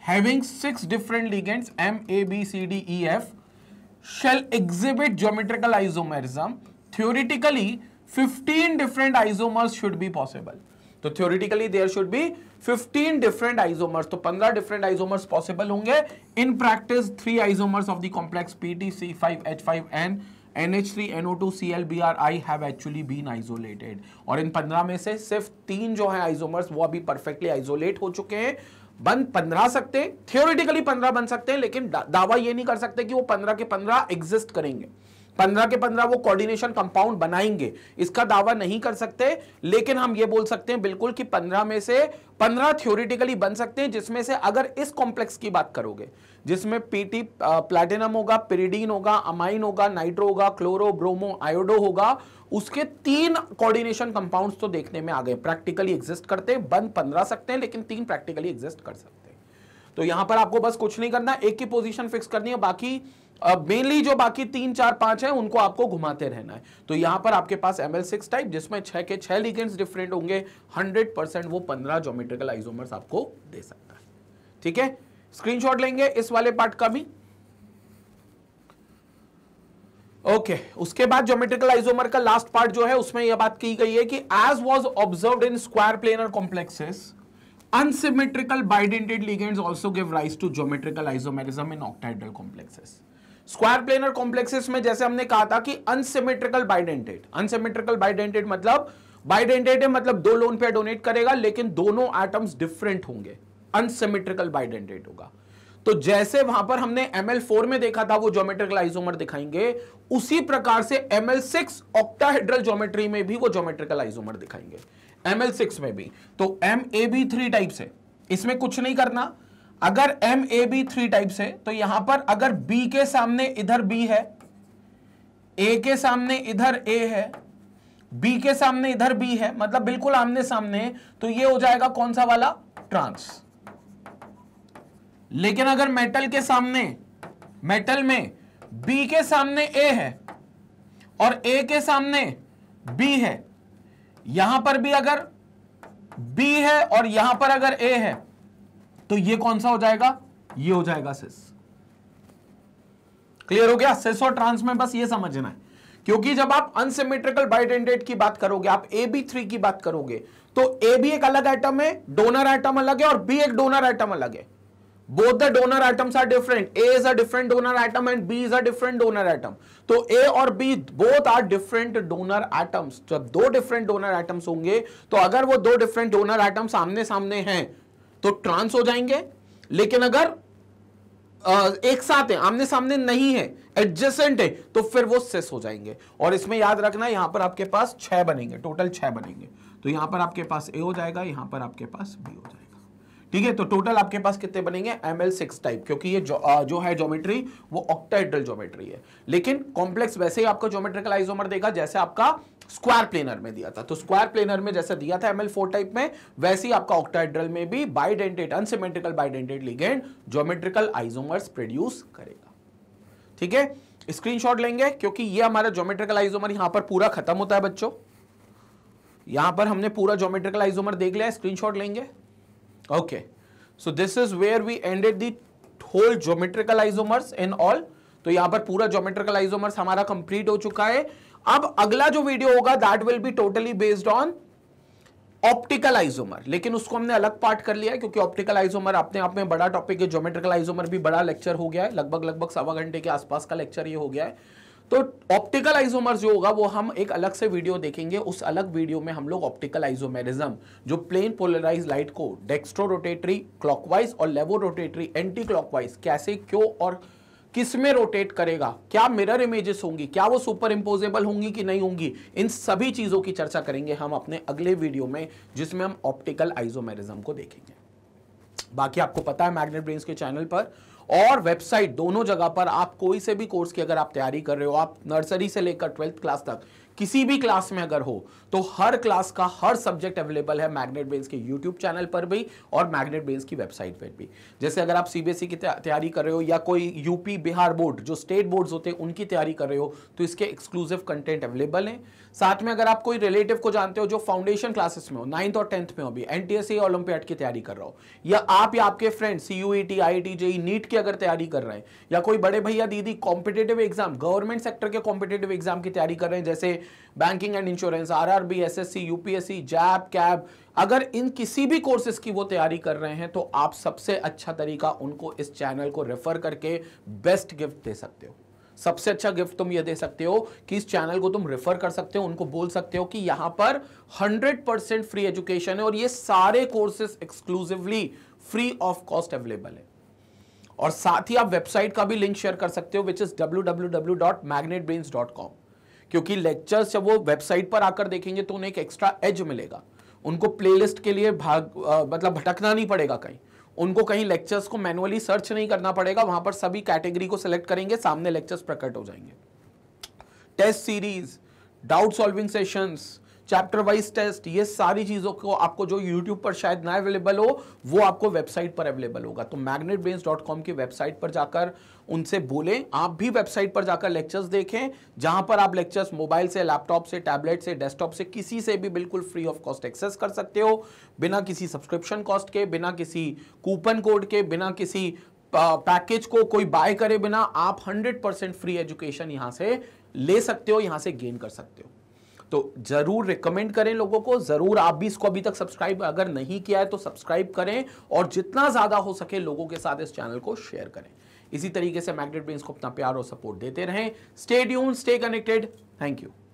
having six different ligands M A B C D E F shall exhibit geometrical isomerism theoretically fifteen different isomers should be possible तो theoretically there should be fifteen different isomers तो पंद्रह different isomers possible होंगे in practice three isomers of the P T C five H five N NH3, NO2, CLBr, I have actually been isolated. और इन पंद्रह में से सिर्फ तीन जो है isomers वो अभी परफेक्टली आइसोलेट हो चुके हैं बन पंद्रह सकते हैं थियोरिटिकली पंद्रह बन सकते हैं लेकिन दा, दावा ये नहीं कर सकते कि वो पंद्रह के पंद्रह एग्जिस्ट करेंगे पंद्रह के पंद्रह वो कोऑर्डिनेशन कंपाउंड बनाएंगे इसका दावा नहीं कर सकते लेकिन हम ये बोल सकते हैं बिल्कुल कि पंद्रह में से पंद्रह थ्योरिटिकली बन सकते हैं जिसमें से अगर इस कॉम्प्लेक्स की बात करोगे जिसमें पीटी प्लैटिनम होगा पिरीडीन होगा अमाइन होगा नाइट्रो होगा क्लोरो ब्रोमो आयोडो होगा उसके तीन कोऑर्डिनेशन कंपाउंड्स तो देखने में आ गए प्रैक्टिकली एग्जिस्ट करते हैं बन पंद्रह सकते हैं लेकिन तीन प्रैक्टिकली एग्जिस्ट कर सकते हैं तो यहां पर आपको बस कुछ नहीं करना एक की पोजीशन फिक्स करनी है बाकी अब मेनली जो बाकी तीन चार पांच है उनको आपको घुमाते रहना है तो यहां पर आपके पास एम एल सिक्स टाइप जिसमें छह के छह लिगेंट्स डिफरेंट होंगे हंड्रेड परसेंट वो पंद्रह जोमेट्रिकल आइसोमर्स आपको दे सकता है ठीक है स्क्रीनशॉट लेंगे इस वाले पार्ट का भी ओके okay. उसके बाद ज्योमेट्रिकल आइसोमर का लास्ट पार्ट जो है उसमें यह बात की गई है कि as was observe in square planar complexes unsymmetrical bidentate ligands also give rise to geometrical isomerism in octahedral complexes square planar complexes में जैसे हमने कहा था कि अनसिमेट्रिकल बाइडेंटेड अनसिमेट्रिकल बाइडेंटेड मतलब बाइडेंटेड है मतलब दो लोन पेयर डोनेट करेगा लेकिन दोनों एटम्स डिफरेंट होंगे अनसिमेट्रिकल बाइडेंटेड होगा तो जैसे वहां पर हमने ML4 में देखा था वो ज्योमेट्रिकल आइसोमर दिखाएंगे उसी प्रकार से ML6 ऑक्टाहेड्रल ज्योमेट्री में भी वो ज्योमेट्रिकल आइसोमर दिखाएंगे ML6 में भी तो MAB3 टाइप्स है इसमें कुछ नहीं करना अगर M A B three type से तो यहां पर अगर बी के सामने इधर बी है ए के सामने इधर ए है बी के सामने इधर बी है मतलब बिल्कुल आमने सामने तो ये हो जाएगा कौन सा वाला ट्रांस लेकिन अगर मेटल के सामने मेटल में बी के सामने ए है और ए के सामने बी है यहां पर भी अगर बी है और यहां पर अगर ए है तो ये कौन सा हो जाएगा ये हो जाएगा सिस क्लियर हो गया सिस और ट्रांस में बस ये समझना है क्योंकि जब आप अनसिमेट्रिकल बाइडेंटेट की बात करोगे आप ए बी थ्री की बात करोगे तो ए भी एक अलग आइटम है डोनर आइटम अलग है और बी एक डोनर आइटम अलग है both the donor atoms are different A is a different donor atom and B is a different donor atom तो ए और B both are different donor atoms जब दो डिफरेंट डोनर आइटम्स होंगे तो अगर वो दो डिफरेंट डोनर आइटम सामने सामने हैं तो ट्रांस हो जाएंगे लेकिन अगर एक साथ है आमने सामने नहीं है एडजेसेंट है तो फिर वो सेस हो जाएंगे और इसमें याद रखना यहां पर आपके पास छह बनेंगे टोटल छह बनेंगे तो यहां पर आपके पास ए हो जाएगा यहां पर आपके पास बी हो जाएगा ठीक है तो टोटल आपके पास कितने बनेंगे एम एल सिक्स टाइप क्योंकि ये जो, आ, जो है ज्योमेट्री वो ऑक्टाइड्रल ज्योमेट्री है लेकिन कॉम्प्लेक्स वैसे ही आपको ज्योमेट्रिकल आइसोमर देगा जैसे आपका स्क्वायर प्लेनर में दिया था तो स्क्वायर प्लेनर में जैसा दिया था एमएल फोर टाइप में वैसे ही आपका ऑक्टाइड्रल में भी bidentate unsymmetrical bidentate ligand geometrical isomers produce करेगा ठीक है स्क्रीनशॉट लेंगे क्योंकि ये हमारा ज्योमेट्रिकल आइजोमर यहां पर पूरा खत्म होता है बच्चों यहां पर हमने पूरा ज्योमेट्रिकल आइजोमर देख लिया स्क्रीनशॉट लेंगे okay so this is where we ended the whole geometrical isomers in all तो यहां पर पूरा ज्योमेट्रिकल आइजोमर्स हमारा कंप्लीट हो चुका है अब अगला जो वीडियो होगा that will be totally based on optical isomer लेकिन उसको हमने अलग पार्ट कर लिया है क्योंकि ऑप्टिकल आइसोमर अपने आप में बड़ा टॉपिक है ज्योमेट्रिकल आइसोमर भी बड़ा लेक्चर हो गया है लगभग लगभग सवा घंटे के आसपास का लेक्चर ये हो गया है तो ऑप्टिकल आइसोमर जो होगा वो हम एक अलग से वीडियो देखेंगे उस अलग वीडियो में हम लोग ऑप्टिकल आइसोमेरिज्म जो प्लेन पोलराइज लाइट को डेक्स्ट्रो रोटेटरी क्लॉकवाइज और लेवो रोटेटरी एंटी क्लॉकवाइज कैसे क्यों और किस में रोटेट करेगा क्या मिरर इमेजेस होंगी क्या वो सुपर इम्पोजेबल होंगी कि नहीं होंगी इन सभी चीज़ों की चर्चा करेंगे हम अपने अगले वीडियो में जिसमें हम ऑप्टिकल आइजोमेरिज्म को देखेंगे बाकी आपको पता है मैग्नेट ब्रेन्स के चैनल पर और वेबसाइट दोनों जगह पर आप कोई से भी कोर्स की अगर आप तैयारी कर रहे हो आप नर्सरी से लेकर ट्वेल्थ क्लास तक किसी भी क्लास में अगर हो तो हर क्लास का हर सब्जेक्ट अवेलेबल है मैग्नेट बेस के यूट्यूब चैनल पर भी और मैग्नेट बेस की वेबसाइट पर भी जैसे अगर आप सीबीएसई e की तैयारी कर रहे हो या कोई यूपी बिहार बोर्ड जो स्टेट बोर्ड्स होते हैं उनकी तैयारी कर रहे हो तो इसके एक्सक्लूसिव कंटेंट अवेलेबल हैं साथ में अगर आप कोई रिलेटिव को जानते हो जो फाउंडेशन क्लासेस में हो नाइन्थ और टेंथ में हो भी एनटीएससी ओलंपियाड की तैयारी कर रहा हो या आप या आपके friend CUET T JEE NEET की अगर तैयारी कर रहे हैं या कोई बड़े भैया दीदी कॉम्पिटेटिव एग्जाम गवर्नमेंट सेक्टर के कॉम्पिटेटिव एग्जाम की तैयारी कर रहे हैं जैसे banking and insurance S C UPSC जैब कैब अगर इन किसी भी कोर्सेज की वो तैयारी कर रहे हैं तो आप सबसे अच्छा तरीका उनको इस चैनल को रेफर करके बेस्ट गिफ्ट दे सकते हो सबसे अच्छा गिफ्ट तुम ये दे सकते हो कि इस चैनल को तुम रेफर कर सकते हो उनको बोल सकते हो कि यहां पर 100% फ्री एजुकेशन है और ये सारे courses exclusively free of cost available है और साथ ही आप वेबसाइट का भी लिंक शेयर कर सकते हो विच इज डब्ल्यू क्योंकि लेक्चर्स जब वो वेबसाइट पर आकर देखेंगे तो उन्हें एक एक्स्ट्रा एज मिलेगा उनको प्लेलिस्ट के लिए भाग आ, मतलब भटकना नहीं पड़ेगा कहीं उनको कहीं लेक्चर्स को मैनुअली सर्च नहीं करना पड़ेगा वहां पर सभी कैटेगरी को सिलेक्ट करेंगे सामने लेक्चर्स प्रकट हो जाएंगे test series doubt solving sessions chapter wise test ये सारी चीज़ों को आपको जो यूट्यूब पर शायद ना अवेलेबल हो वो आपको वेबसाइट पर अवेलेबल होगा तो मैग्नेट की वेबसाइट पर जाकर उनसे बोलें आप भी वेबसाइट पर जाकर लेक्चर्स देखें जहां पर आप लेक्चर्स मोबाइल से लैपटॉप से टैबलेट से डेस्कटॉप से किसी से भी बिल्कुल फ्री ऑफ कॉस्ट एक्सेस कर सकते हो बिना किसी सब्सक्रिप्शन कॉस्ट के बिना किसी कूपन कोड के बिना किसी पैकेज को कोई बाय करे बिना आप 100 परसेंट फ्री एजुकेशन यहां से ले सकते हो यहां से गेन कर सकते हो तो जरूर रिकमेंड करें लोगों को जरूर आप भी इसको अभी तक सब्सक्राइब अगर नहीं किया है तो सब्सक्राइब करें और जितना ज्यादा हो सके लोगों के साथ इस चैनल को शेयर करें इसी तरीके से मैग्नेट ब्रेन्स को अपना प्यार और सपोर्ट देते रहें stay tuned stay connected thank you